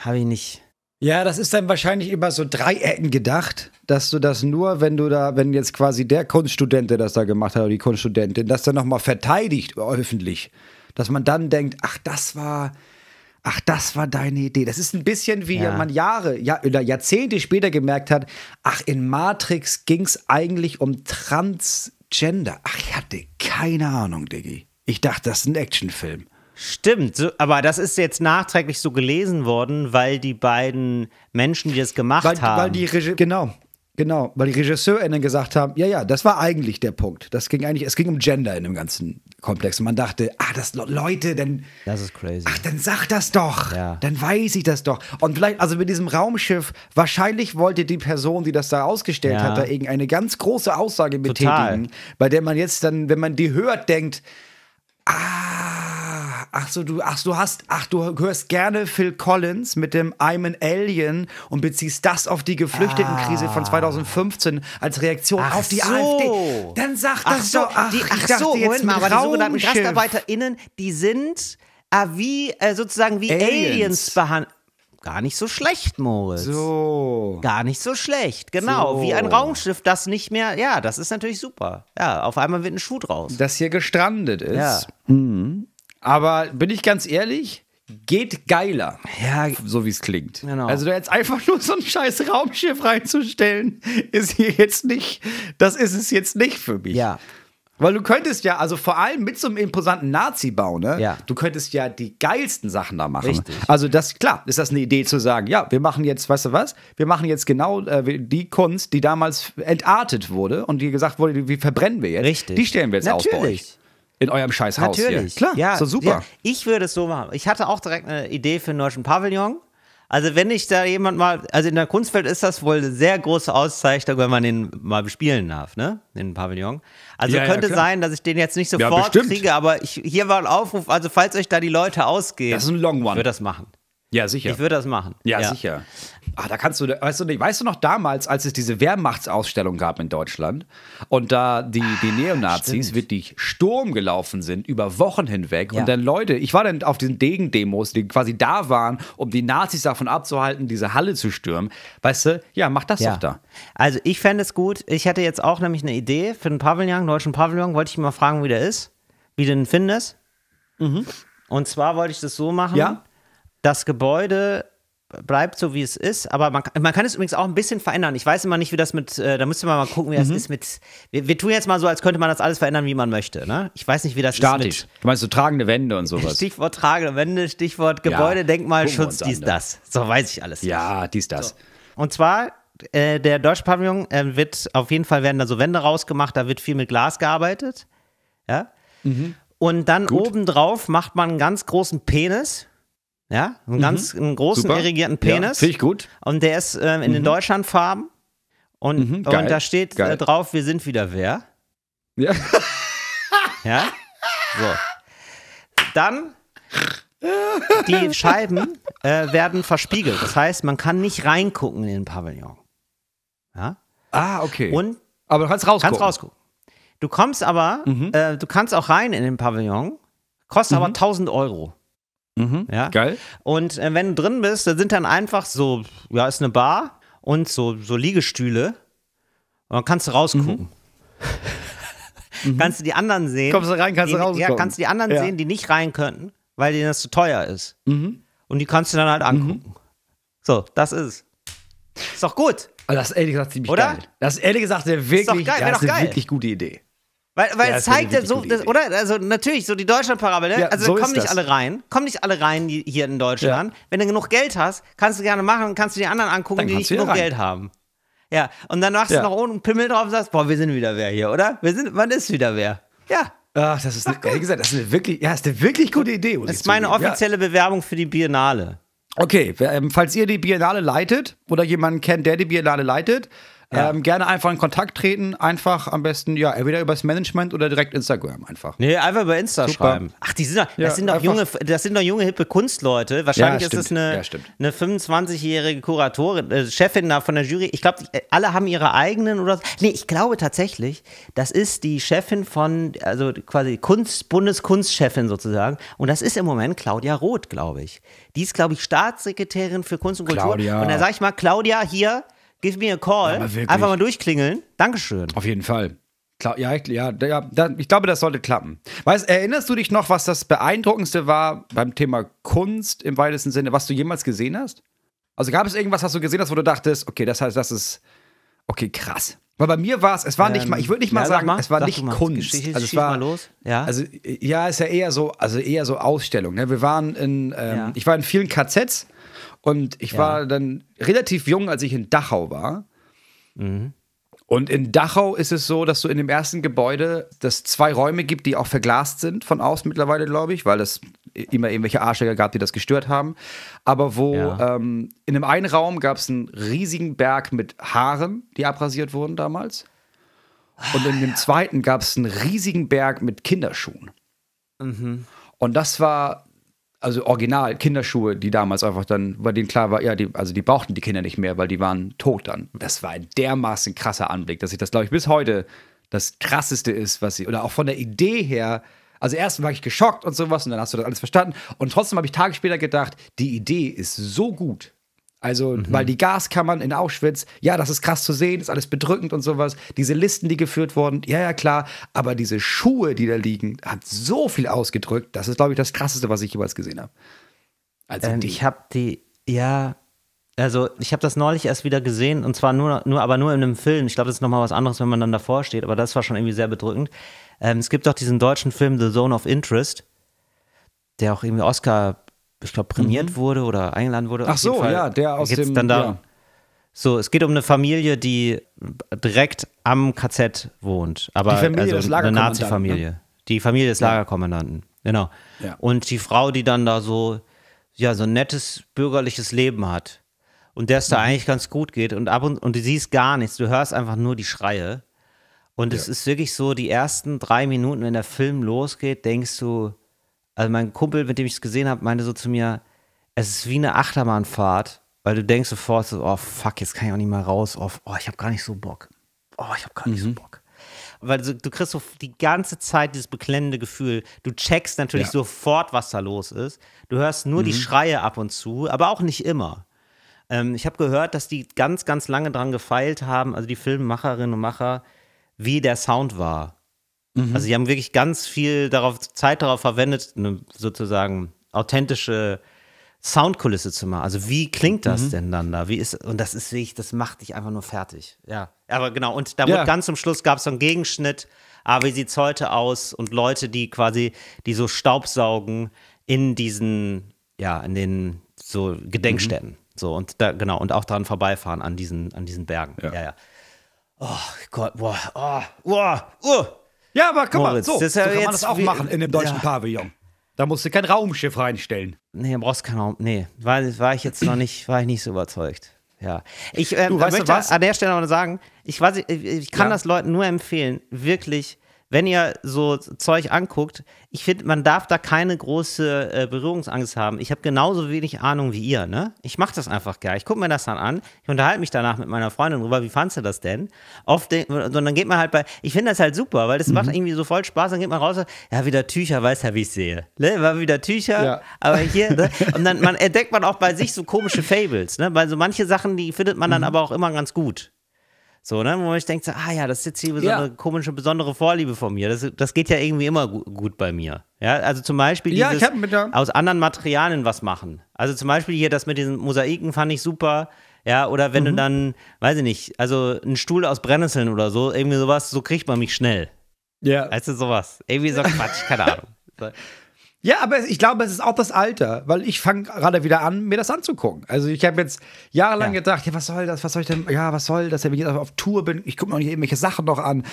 Habe ich nicht. Ja, das ist dann wahrscheinlich immer so Dreiecken gedacht, dass du das nur, wenn du da, wenn jetzt quasi der Kunststudent, der das da gemacht hat, oder die Kunststudentin, das dann nochmal verteidigt öffentlich, dass man dann denkt, ach, das war, ach, das war deine Idee. Das ist ein bisschen wie ja. man Jahre ja, oder Jahrzehnte später gemerkt hat, ach, in Matrix ging es eigentlich um Transgender. Ach, ich hatte keine Ahnung, Diggi. Ich dachte, das ist ein Actionfilm. Stimmt, so, aber das ist jetzt nachträglich so gelesen worden, weil die beiden Menschen, die das gemacht weil, haben. Weil die genau, genau, weil die RegisseurInnen gesagt haben: Ja, ja, das war eigentlich der Punkt. Das ging eigentlich, es ging um Gender in dem ganzen Komplex. Und man dachte, ah, das Leute, dann. Das ist crazy. Ach, dann sag das doch. Ja. Dann weiß ich das doch. Und vielleicht, also mit diesem Raumschiff, wahrscheinlich wollte die Person, die das da ausgestellt ja. hat, da irgendeine ganz große Aussage Total. bei der man jetzt dann, wenn man die hört, denkt, Ah, ach so, du, ach, du hast, ach, du hörst gerne Phil Collins mit dem I'm an Alien und beziehst das auf die Geflüchtetenkrise ah. von 2015 als Reaktion ach auf die so. AfD. Dann sag ach das so, doch, ach, die, ach so, jetzt mal, aber die sogenannten GastarbeiterInnen, die sind äh, wie, äh, sozusagen wie Aliens, Aliens behandelt. Gar nicht so schlecht, Moritz. So. Gar nicht so schlecht, genau. So. Wie ein Raumschiff, das nicht mehr. Ja, das ist natürlich super. Ja, auf einmal wird ein Schuh draus. Das hier gestrandet ist. Ja. Mhm. Aber bin ich ganz ehrlich, geht geiler. Ja, so wie es klingt. Genau. Also jetzt einfach nur so ein scheiß Raumschiff reinzustellen, ist hier jetzt nicht, das ist es jetzt nicht für mich. Ja. Weil du könntest ja, also vor allem mit so einem imposanten Nazi-Bau, ne? Ja. Du könntest ja die geilsten Sachen da machen. Richtig. Also das, klar, ist das eine Idee zu sagen, ja, wir machen jetzt, weißt du was, wir machen jetzt genau äh, die Kunst, die damals entartet wurde und die gesagt wurde, die, verbrennen wir jetzt. Richtig. Die stellen wir jetzt Natürlich. aus bei euch. In eurem scheiß Haus Natürlich. Hier. Klar, ja, so super. Ja, ich würde es so machen. Ich hatte auch direkt eine Idee für einen deutschen Pavillon. Also wenn ich da jemand mal, also in der Kunstwelt ist das wohl eine sehr große Auszeichnung, wenn man den mal bespielen darf, ne? Den Pavillon. Also ja, könnte ja, sein, dass ich den jetzt nicht sofort ja, kriege, aber ich, hier war ein Aufruf, also falls euch da die Leute ausgehen. Das ist ein Long One. Ich würde das machen. Ja, sicher. Ich würde das machen. Ja, sicher. Ah, da kannst du, weißt du nicht, weißt du noch damals, als es diese Wehrmachtsausstellung gab in Deutschland und da die, ah, die Neonazis stimmt. wirklich Sturm gelaufen sind über Wochen hinweg ja. und dann Leute, ich war dann auf diesen Degen-Demos, die quasi da waren, um die Nazis davon abzuhalten, diese Halle zu stürmen. Weißt du, ja, mach das ja. doch da. Also ich fände es gut, ich hätte jetzt auch nämlich eine Idee für den Pavillon, den deutschen Pavillon, wollte ich mal fragen, wie der ist, wie du den findest. Mhm. Und zwar wollte ich das so machen, ja? das Gebäude bleibt so, wie es ist. Aber man, man kann es übrigens auch ein bisschen verändern. Ich weiß immer nicht, wie das mit, äh, da müsste man mal gucken, wie das mhm. ist mit, wir, wir, tun jetzt mal so, als könnte man das alles verändern, wie man möchte. Ne? Ich weiß nicht, wie das Statisch. ist. Statisch. Du meinst so tragende Wände und sowas. Stichwort tragende Wände, Stichwort Gebäudedenkmalschutz, ja, dies, ne? das. So weiß ich alles. Ja, dies, das. So. Und zwar äh, der Deutsche Pavillon äh, wird, auf jeden Fall werden da so Wände rausgemacht, da wird viel mit Glas gearbeitet. Ja. Mhm. Und dann Gut. obendrauf macht man einen ganz großen Penis ja, einen mhm. ganz einen großen, Super. irrigierten Penis. Ja, ich gut. Und der ist ähm, in mhm. den Deutschlandfarben. Und, mhm, und da steht äh, geil. drauf, wir sind wieder wer. Ja. <laughs> ja? So. Dann die Scheiben äh, werden verspiegelt. Das heißt, man kann nicht reingucken in den Pavillon. Ja? Ah, okay. Und aber du kannst rausgucken. Kannst rausgucken. Du kommst aber, mhm. äh, du kannst auch rein in den Pavillon, kostet mhm. aber 1000 Euro. Mhm, ja. Geil. Und äh, wenn du drin bist, da sind dann einfach so, ja, ist eine Bar und so, so Liegestühle. Und dann kannst du rausgucken. Mhm. <laughs> mhm. Kannst du die anderen sehen. Kommst du rein, kannst du rausgucken. Ja, kannst du die anderen ja. sehen, die nicht rein könnten, weil denen das zu teuer ist. Mhm. Und die kannst du dann halt mhm. angucken. So, das ist. Ist doch gut. Also das ist ehrlich gesagt ziemlich Oder? geil. Das ist ehrlich gesagt eine wirklich, ist doch geil, das ist eine geil. wirklich gute Idee. Weil, weil ja, es zeigt ja so, das, oder? Also natürlich, so die Deutschlandparabel, ne? Ja, also so kommen nicht das. alle rein. Kommen nicht alle rein hier in Deutschland. Ja. Wenn du genug Geld hast, kannst du gerne machen, und kannst du die anderen angucken, dann die nicht genug rein. Geld haben. Ja, und dann machst du noch ohne Pimmel drauf und sagst, boah, wir sind wieder wer hier, oder? Wir sind, wann ist wieder wer? Ja. Ach, das ist, Ach, eine, gesagt, das ist eine wirklich, ja, ist eine wirklich gute Idee. Das ist meine offizielle Bewerbung für die Biennale. Okay, ähm, falls ihr die Biennale leitet oder jemanden kennt, der die Biennale leitet, ja. Ähm, gerne einfach in Kontakt treten. Einfach am besten, ja, entweder übers Management oder direkt Instagram einfach. Nee, einfach über Insta Super. schreiben. Ach, die sind doch, ja, sind doch junge, das sind doch junge, hippe Kunstleute. Wahrscheinlich ja, ist es eine, eine 25-jährige Kuratorin, äh, Chefin da von der Jury. Ich glaube, äh, alle haben ihre eigenen oder. Nee, ich glaube tatsächlich, das ist die Chefin von, also quasi Kunst, Bundeskunstchefin sozusagen. Und das ist im Moment Claudia Roth, glaube ich. Die ist, glaube ich, Staatssekretärin für Kunst und Kultur. Claudia. Und da sage ich mal, Claudia, hier, give me a call. Einfach mal durchklingeln. Dankeschön. Auf jeden Fall. Klar, ja, ja, ja, ich glaube, das sollte klappen. Weißt, erinnerst du dich noch, was das Beeindruckendste war beim Thema Kunst im weitesten Sinne, was du jemals gesehen hast? Also gab es irgendwas, was du gesehen hast, wo du dachtest, okay, das heißt, das ist, okay, krass. Weil bei mir war es, es war ähm, nicht mal, ich würde nicht mal ja, sagen, mal, es war nicht mal, Kunst. Geschichte, also es war, los. Ja. also ja, ist ja eher so, also eher so Ausstellung. Ne? Wir waren in, ähm, ja. ich war in vielen KZs und ich ja. war dann relativ jung, als ich in Dachau war. Mhm. Und in Dachau ist es so, dass du in dem ersten Gebäude, dass zwei Räume gibt, die auch verglast sind von außen mittlerweile, glaube ich, weil es immer irgendwelche Arschläger gab, die das gestört haben. Aber wo ja. ähm, in dem einen Raum gab es einen riesigen Berg mit Haaren, die abrasiert wurden damals. Und in dem zweiten gab es einen riesigen Berg mit Kinderschuhen. Mhm. Und das war also original Kinderschuhe, die damals einfach dann, bei denen klar war, ja, die, also die brauchten die Kinder nicht mehr, weil die waren tot dann. Das war ein dermaßen krasser Anblick, dass ich das, glaube ich, bis heute das krasseste ist, was sie, oder auch von der Idee her, also erst war ich geschockt und sowas und dann hast du das alles verstanden. Und trotzdem habe ich Tage später gedacht, die Idee ist so gut, also, mhm. weil die Gaskammern in Auschwitz, ja, das ist krass zu sehen, ist alles bedrückend und sowas. Diese Listen, die geführt wurden, ja, ja, klar. Aber diese Schuhe, die da liegen, hat so viel ausgedrückt. Das ist, glaube ich, das Krasseste, was ich jemals gesehen habe. Also ähm, ich habe die, ja, also ich habe das neulich erst wieder gesehen und zwar nur, nur aber nur in einem Film. Ich glaube, das ist nochmal was anderes, wenn man dann davor steht, aber das war schon irgendwie sehr bedrückend. Ähm, es gibt auch diesen deutschen Film The Zone of Interest, der auch irgendwie Oscar ich glaube, prämiert mhm. wurde oder eingeladen wurde. Ach so, Fall ja, der aus dem. Dann da, ja. So, es geht um eine Familie, die direkt am KZ wohnt. Aber die Familie also des eine Nazi-Familie. Ne? Die Familie des ja. Lagerkommandanten. Genau. Ja. Und die Frau, die dann da so, ja, so ein nettes bürgerliches Leben hat. Und der es mhm. da eigentlich ganz gut geht. Und ab und, und du siehst gar nichts. Du hörst einfach nur die Schreie. Und es ist wirklich so, die ersten drei Minuten, wenn der Film losgeht, denkst du, also mein Kumpel, mit dem ich es gesehen habe, meinte so zu mir, es ist wie eine Achterbahnfahrt, weil du denkst sofort so, oh fuck, jetzt kann ich auch nicht mal raus, oh, oh ich habe gar nicht so Bock. Oh, ich habe gar nicht mhm. so Bock. Weil du, du, kriegst so die ganze Zeit dieses beklemmende Gefühl. Du checkst natürlich ja. sofort, was da los ist. Du hörst nur mhm. die Schreie ab und zu, aber auch nicht immer. Ähm, ich habe gehört, dass die ganz, ganz lange dran gefeilt haben, also die Filmemacherinnen und Macher, wie der Sound war Mhm. Also sie haben wirklich ganz viel darauf, Zeit darauf verwendet, eine sozusagen authentische Soundkulisse zu machen. Also wie klingt das mhm. denn dann da? Wie ist und das ist wirklich, das macht dich einfach nur fertig. Ja, aber genau. Und da ja. ganz zum Schluss gab es so einen Gegenschnitt. ah, wie sieht es heute aus? Und Leute, die quasi, die so Staubsaugen in diesen, ja, in den so Gedenkstätten. Mhm. So und da genau und auch dran vorbeifahren an diesen, an diesen Bergen. Ja, ja. ja. Oh Gott, boah, oh, oh, oh, ja, aber guck Moritz, mal, so, das so kann man das auch machen in dem deutschen ja. Pavillon. Da musst du kein Raumschiff reinstellen. Nee, brauchst kein Raum. Nee, war, war ich jetzt noch nicht, war ich nicht so überzeugt. Ja. Ich ähm, du, weißt möchte was? an der Stelle auch noch sagen, ich, weiß, ich, ich kann ja. das Leuten nur empfehlen, wirklich wenn ihr so Zeug anguckt, ich finde, man darf da keine große äh, Berührungsangst haben. Ich habe genauso wenig Ahnung wie ihr, ne? Ich mache das einfach gerne. Ich gucke mir das dann an. Ich unterhalte mich danach mit meiner Freundin drüber, wie fandst du das denn? Oft, und dann geht man halt bei, ich finde das halt super, weil das mhm. macht irgendwie so voll Spaß. Dann geht man raus, ja, wieder Tücher, weiß ja, wie ich sehe. Ne? War wieder Tücher, ja. aber hier, ne? Und dann man, entdeckt man auch bei sich so komische Fables, ne? Weil so manche Sachen, die findet man dann mhm. aber auch immer ganz gut. So, ne? Wo ich denke, ah ja, das ist jetzt hier so ja. eine komische, besondere Vorliebe von mir. Das, das geht ja irgendwie immer gu gut bei mir. Ja, also zum Beispiel ja, dieses aus anderen Materialien was machen. Also zum Beispiel hier das mit diesen Mosaiken fand ich super. Ja, oder wenn mhm. du dann, weiß ich nicht, also einen Stuhl aus Brennnesseln oder so, irgendwie sowas, so kriegt man mich schnell. Ja. Weißt du, sowas. Irgendwie so Quatsch, keine <laughs> Ahnung. Ja, aber ich glaube, es ist auch das Alter, weil ich fange gerade wieder an, mir das anzugucken. Also ich habe jetzt jahrelang ja. gedacht, ja, was soll das, was soll ich denn, ja, was soll das, wenn ich jetzt auf Tour bin, ich gucke mir auch nicht irgendwelche Sachen noch an.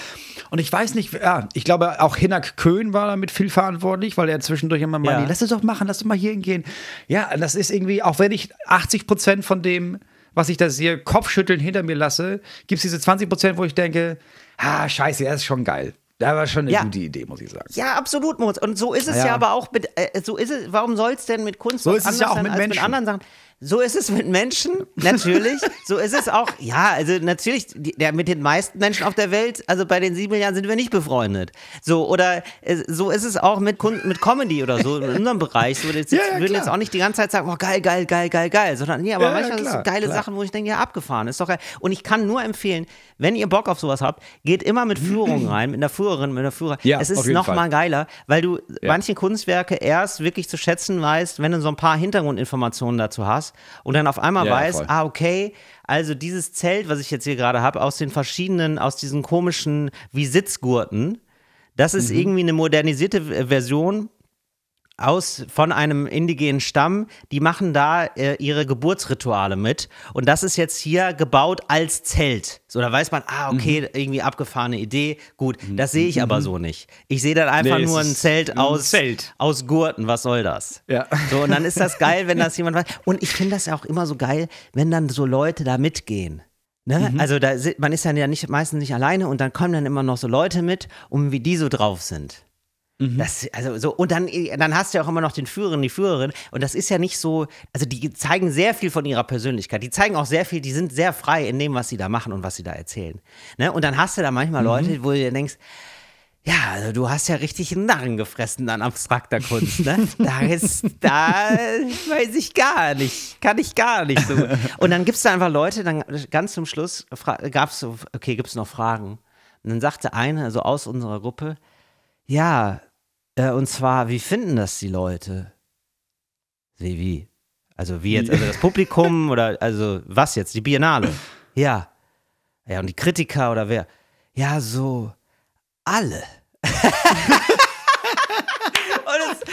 Und ich weiß nicht, ja, ich glaube, auch Hinak Köhn war damit viel verantwortlich, weil er zwischendurch immer meinte, ja. lass es doch machen, lass doch mal hier hingehen. Ja, das ist irgendwie, auch wenn ich 80 Prozent von dem, was ich da sehe, Kopfschütteln hinter mir lasse, gibt es diese 20 Prozent, wo ich denke, ah, scheiße, er ist schon geil. Da war schon eine ja. gute Idee, muss ich sagen. Ja, absolut, Moritz. Und so ist es ja, ja aber auch mit, äh, so ist es, warum soll es denn mit Kunst so ist es ja auch mit, Menschen. mit anderen Sachen? So ist es mit Menschen, natürlich. So ist es auch. Ja, also natürlich, der, mit den meisten Menschen auf der Welt, also bei den sieben Jahren sind wir nicht befreundet. So, oder äh, so ist es auch mit, mit Comedy oder so, in unserem Bereich. So, jetzt, ja, ja, würden jetzt auch nicht die ganze Zeit sagen, oh, geil, geil, geil, geil, geil, sondern nee, aber ja, manchmal klar, sind es geile klar. Sachen, wo ich denke, ja, abgefahren, ist doch geil. Und ich kann nur empfehlen, wenn ihr Bock auf sowas habt, geht immer mit Führung <clears throat> rein, mit einer Führerin, mit einer Führer. Ja, es ist nochmal geiler, weil du manche Kunstwerke erst wirklich zu schätzen weißt, wenn du so ein paar Hintergrundinformationen dazu hast und dann auf einmal ja, weiß, voll. ah, okay, also dieses Zelt, was ich jetzt hier gerade habe, aus den verschiedenen, aus diesen komischen wie Sitzgurten, das ist mhm. irgendwie eine modernisierte Version aus von einem indigenen Stamm, die machen da äh, ihre Geburtsrituale mit und das ist jetzt hier gebaut als Zelt. So da weiß man, ah okay, mhm. irgendwie abgefahrene Idee. Gut, mhm. das sehe ich mhm. aber so nicht. Ich sehe dann einfach nee, nur ein Zelt aus ein Zelt. aus Gurten, was soll das? Ja. So und dann ist das geil, wenn das <laughs> jemand weiß. und ich finde das ja auch immer so geil, wenn dann so Leute da mitgehen. Ne? Mhm. Also da man ist ja nicht, meistens nicht alleine und dann kommen dann immer noch so Leute mit, um wie die so drauf sind. Mhm. Das, also so, und dann, äh, dann hast du ja auch immer noch den Führer und die Führerin. Und das ist ja nicht so, also die zeigen sehr viel von ihrer Persönlichkeit. Die zeigen auch sehr viel, die sind sehr frei in dem, was sie da machen und was sie da erzählen. Ne? Und dann hast du da manchmal mhm. Leute, wo du dir denkst, ja, also du hast ja richtig einen Narren gefressen an abstrakter Kunst, ne? Da ist, da weiß ich gar nicht, kann ich gar nicht so. Und dann gibt es da einfach Leute, dann ganz zum Schluss gab es so, okay, gibt es noch Fragen? Und dann sagte eine, also aus unserer Gruppe, ja, äh, und zwar, wie finden das die Leute? Wie, wie? Also wie jetzt, also das Publikum <laughs> oder also was jetzt, die Biennale? Ja. Ja, und die Kritiker oder wer? Ja, so alle. <laughs>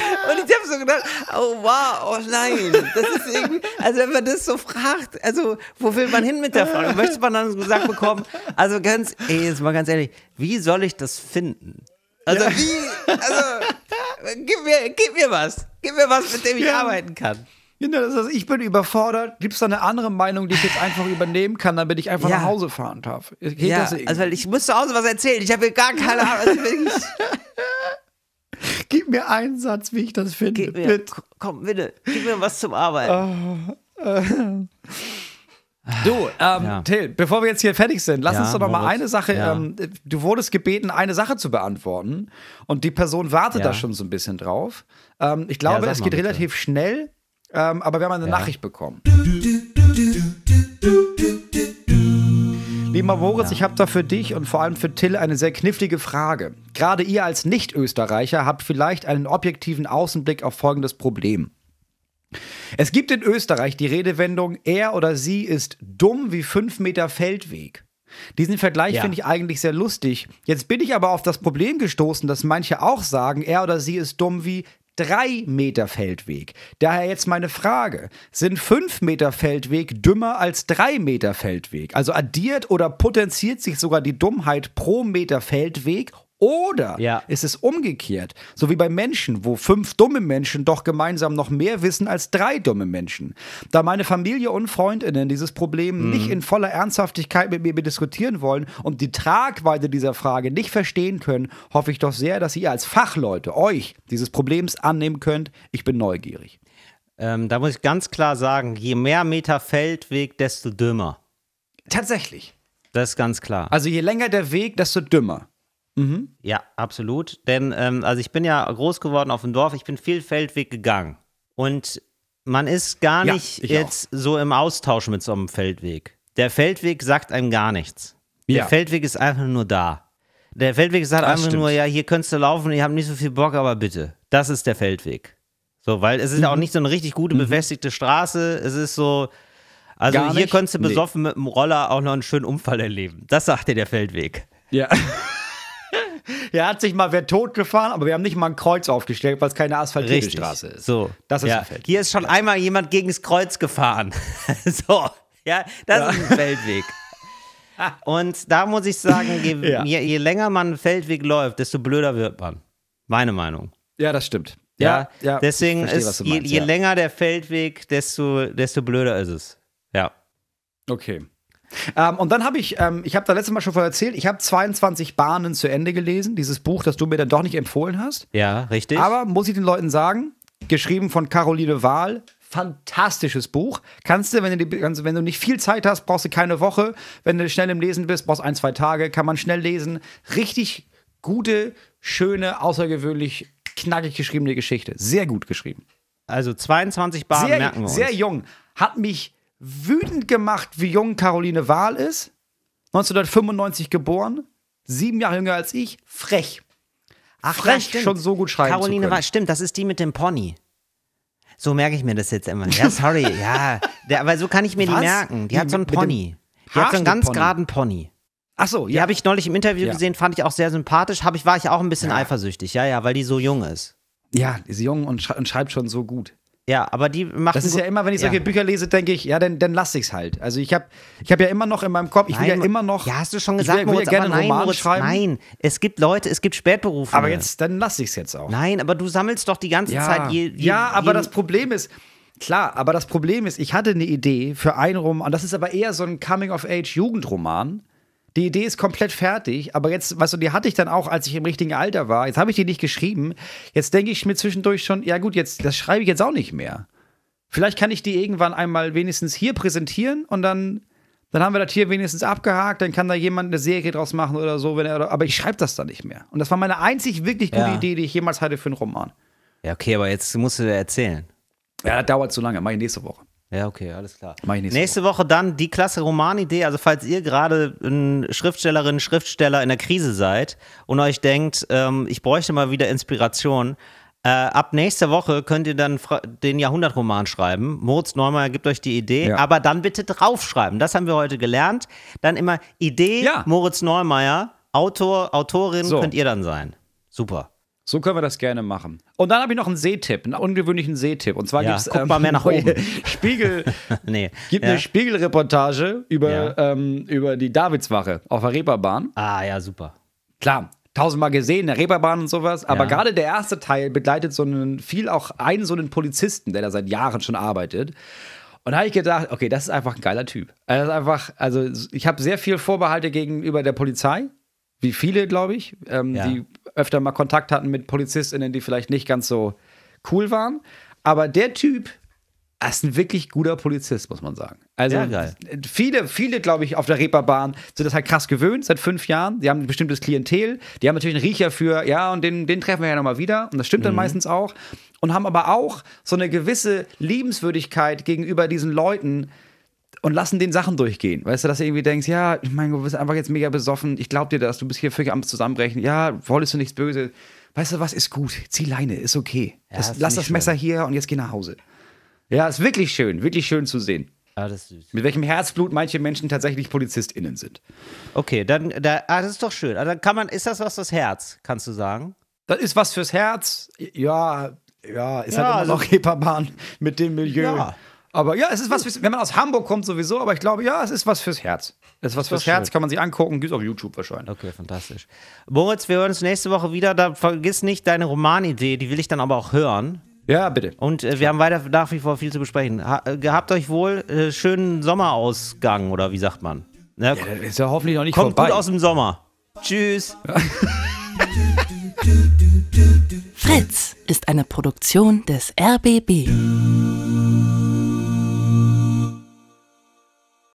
Und ich habe so gedacht, oh wow, oh nein. Das ist irgendwie, also wenn man das so fragt, also wo will man hin mit der Frage? Möchte man dann gesagt bekommen, also ganz, ey, jetzt mal ganz ehrlich, wie soll ich das finden? Also ja. wie, also gib mir, gib mir was. Gib mir was, mit dem ich ja. arbeiten kann. Ne, ich bin überfordert. Gibt es da eine andere Meinung, die ich jetzt einfach übernehmen kann, damit ich einfach ja. nach Hause fahren darf? Geht ja, das also ich muss zu Hause was erzählen. Ich habe hier gar keine Ahnung. <laughs> gib mir einen Satz, wie ich das finde. Gib mir, bitte. Komm, bitte, gib mir was zum Arbeiten. Oh, äh. Du, ähm, ja. Till, bevor wir jetzt hier fertig sind, lass ja, uns doch noch mal eine Sache. Ja. Ähm, du wurdest gebeten, eine Sache zu beantworten. Und die Person wartet da schon so ein bisschen drauf. Ähm, ich glaube, es geht bitte. relativ schnell, ähm, aber wir haben eine Nachricht bekommen. Lieber Moritz, ich habe da für dich und vor allem für Till eine sehr knifflige Frage. Gerade ihr als Nicht-Österreicher habt vielleicht einen objektiven Außenblick auf folgendes Problem. Es gibt in Österreich die Redewendung, er oder sie ist dumm wie fünf Meter Feldweg. Diesen Vergleich ja. finde ich eigentlich sehr lustig. Jetzt bin ich aber auf das Problem gestoßen, dass manche auch sagen, er oder sie ist dumm wie drei Meter Feldweg. Daher jetzt meine Frage: Sind fünf Meter Feldweg dümmer als drei Meter Feldweg? Also addiert oder potenziert sich sogar die Dummheit pro Meter Feldweg oder ja. ist es umgekehrt, so wie bei Menschen, wo fünf dumme Menschen doch gemeinsam noch mehr wissen als drei dumme Menschen? Da meine Familie und Freundinnen dieses Problem mhm. nicht in voller Ernsthaftigkeit mit mir diskutieren wollen und die Tragweite dieser Frage nicht verstehen können, hoffe ich doch sehr, dass ihr als Fachleute euch dieses Problems annehmen könnt. Ich bin neugierig. Ähm, da muss ich ganz klar sagen, je mehr Meter Feldweg, desto dümmer. Tatsächlich. Das ist ganz klar. Also je länger der Weg, desto dümmer. Mhm. Ja, absolut. Denn, ähm, also ich bin ja groß geworden auf dem Dorf, ich bin viel Feldweg gegangen. Und man ist gar ja, nicht jetzt auch. so im Austausch mit so einem Feldweg. Der Feldweg sagt einem gar nichts. Der Feldweg ist einfach nur da. Der Feldweg sagt das einfach stimmt. nur, ja, hier könntest du laufen, ich habe nicht so viel Bock, aber bitte. Das ist der Feldweg. So, weil es ist mhm. auch nicht so eine richtig gute, mhm. befestigte Straße. Es ist so, also hier könntest du besoffen nee. mit dem Roller auch noch einen schönen Unfall erleben. Das sagt dir der Feldweg. Ja. <laughs> <laughs> Er hat sich mal wer tot gefahren, aber wir haben nicht mal ein Kreuz aufgestellt, weil es keine asphaltierte Richtig. Straße ist. So. Das ist ja. ein Feldweg. Hier ist schon einmal jemand gegen das Kreuz gefahren. <laughs> so. Ja, das ja. ist ein Feldweg. Und da muss ich sagen, je, ja. je, je, länger man einen Feldweg läuft, desto blöder wird man. Meine Meinung. Ja, das stimmt. Ja, ja, deswegen verstehe, ist meinst, je, je länger der Feldweg, desto, desto blöder ist es. Ja. Okay. Ähm, und dann habe ich, ähm, ich habe da letztes Mal schon vorher erzählt, ich habe 22 Bahnen zu Ende gelesen, dieses Buch, das du mir dann doch nicht empfohlen hast. Ja, richtig. Aber muss ich den Leuten sagen, geschrieben von Caroline Wahl, fantastisches Buch. Kannst du, wenn du, wenn du nicht viel Zeit hast, brauchst du keine Woche. Wenn du schnell im Lesen bist, brauchst du ein, zwei Tage, kann man schnell lesen. Richtig gute, schöne, außergewöhnlich knackig geschriebene Geschichte. Sehr gut geschrieben. Also 22 Bahnen sehr, merken wir uns. Sehr jung. Hat mich wütend gemacht, wie jung Caroline Wahl ist. 1995 geboren, sieben Jahre jünger als ich, frech. Ach, frech ja, schon so gut schreiben Caroline Wahl, stimmt, das ist die mit dem Pony. So merke ich mir das jetzt immer. Ja, sorry, <laughs> ja. Der, aber so kann ich mir Was? die merken. Die, die hat so einen Pony. Die hat so einen ganz geraden Pony. Ach so, ja. Die habe ich neulich im Interview ja. gesehen, fand ich auch sehr sympathisch. Hab ich, war ich auch ein bisschen ja. eifersüchtig, ja, ja, weil die so jung ist. Ja, die ist jung und, sch und schreibt schon so gut. Ja, aber die machen. Das ist ja immer, wenn ich solche ja. Bücher lese, denke ich, ja, dann, dann lasse ich es halt. Also ich habe ich hab ja immer noch in meinem Kopf, ich nein, will ja immer noch. Ja, hast du schon gesagt, ich will, Moritz, will ja gerne nein, Roman schreiben. Nein, es gibt Leute, es gibt Spätberufe. Aber jetzt, dann lasse ich es jetzt auch. Nein, aber du sammelst doch die ganze ja. Zeit. Je, je, ja, aber das Problem ist, Klar, aber das Problem ist, ich hatte eine Idee für einen Roman, das ist aber eher so ein Coming-of-Age-Jugendroman. Die Idee ist komplett fertig, aber jetzt, weißt du, die hatte ich dann auch, als ich im richtigen Alter war. Jetzt habe ich die nicht geschrieben. Jetzt denke ich mir zwischendurch schon, ja gut, jetzt das schreibe ich jetzt auch nicht mehr. Vielleicht kann ich die irgendwann einmal wenigstens hier präsentieren und dann, dann haben wir das hier wenigstens abgehakt. Dann kann da jemand eine Serie draus machen oder so. Wenn er, aber ich schreibe das dann nicht mehr. Und das war meine einzig wirklich gute ja. Idee, die ich jemals hatte für einen Roman. Ja, okay, aber jetzt musst du dir erzählen. Ja, das dauert zu lange. mach ich nächste Woche. Ja, okay, alles klar. Mach nächste, nächste Woche. Woche. dann die klasse Romanidee. Also, falls ihr gerade eine Schriftstellerin, Schriftsteller in der Krise seid und euch denkt, ähm, ich bräuchte mal wieder Inspiration, äh, ab nächster Woche könnt ihr dann den Jahrhundertroman schreiben. Moritz Neumeier gibt euch die Idee, ja. aber dann bitte draufschreiben. Das haben wir heute gelernt. Dann immer Idee, ja. Moritz Neumeier, Autor, Autorin so. könnt ihr dann sein. Super. So können wir das gerne machen. Und dann habe ich noch einen Seetipp, einen ungewöhnlichen Seetipp. Und zwar ja, gibt es ähm, mal mehr nach <laughs> oben. Spiegel, <laughs> nee, gibt ja. eine Spiegelreportage über, ja. ähm, über die Davidswache auf der Reeperbahn. Ah ja, super. Klar, tausendmal gesehen, der Reeperbahn und sowas. Aber ja. gerade der erste Teil begleitet so einen, viel auch einen so einen Polizisten, der da seit Jahren schon arbeitet. Und da habe ich gedacht, okay, das ist einfach ein geiler Typ. ist einfach, also ich habe sehr viel Vorbehalte gegenüber der Polizei, wie viele, glaube ich, ähm, ja. die öfter mal Kontakt hatten mit PolizistInnen, die vielleicht nicht ganz so cool waren. Aber der Typ ist ein wirklich guter Polizist, muss man sagen. Also ja, viele, viele, glaube ich, auf der Reeperbahn sind das halt krass gewöhnt seit fünf Jahren. Die haben ein bestimmtes Klientel, die haben natürlich einen Riecher für, ja, und den, den treffen wir ja nochmal wieder. Und das stimmt mhm. dann meistens auch. Und haben aber auch so eine gewisse Liebenswürdigkeit gegenüber diesen Leuten, und lassen den Sachen durchgehen. Weißt du, dass du irgendwie denkst, ja, ich meine, du bist einfach jetzt mega besoffen, ich glaub dir das, du bist hier völlig am Zusammenbrechen, ja, wolltest du nichts Böses. Weißt du was, ist gut, zieh Leine, ist okay. Ja, das, lass das schön. Messer hier und jetzt geh nach Hause. Ja, ist wirklich schön, wirklich schön zu sehen. Ja, ah, das ist süß. Mit welchem Herzblut manche Menschen tatsächlich PolizistInnen sind. Okay, dann, da, ah, das ist doch schön. Also kann man, ist das was fürs Herz, kannst du sagen? Das ist was fürs Herz, ja, ja, ist halt ja, halt immer also, noch Reeperbahn mit dem Milieu. Ja. Aber ja, es ist was wenn man aus Hamburg kommt sowieso, aber ich glaube, ja, es ist was fürs Herz. Es ist was fürs Herz, kann man sich angucken, gibt es auf YouTube wahrscheinlich. Okay, fantastisch. Moritz, wir hören uns nächste Woche wieder. Da vergiss nicht deine Romanidee, die will ich dann aber auch hören. Ja, bitte. Und äh, wir haben weiter nach wie vor viel zu besprechen. Ha äh, gehabt euch wohl äh, schönen Sommerausgang oder wie sagt man? Ne? Ja, ist ja hoffentlich noch nicht kommt vorbei. Kommt gut aus dem Sommer. Tschüss. Fritz ist eine Produktion des RBB.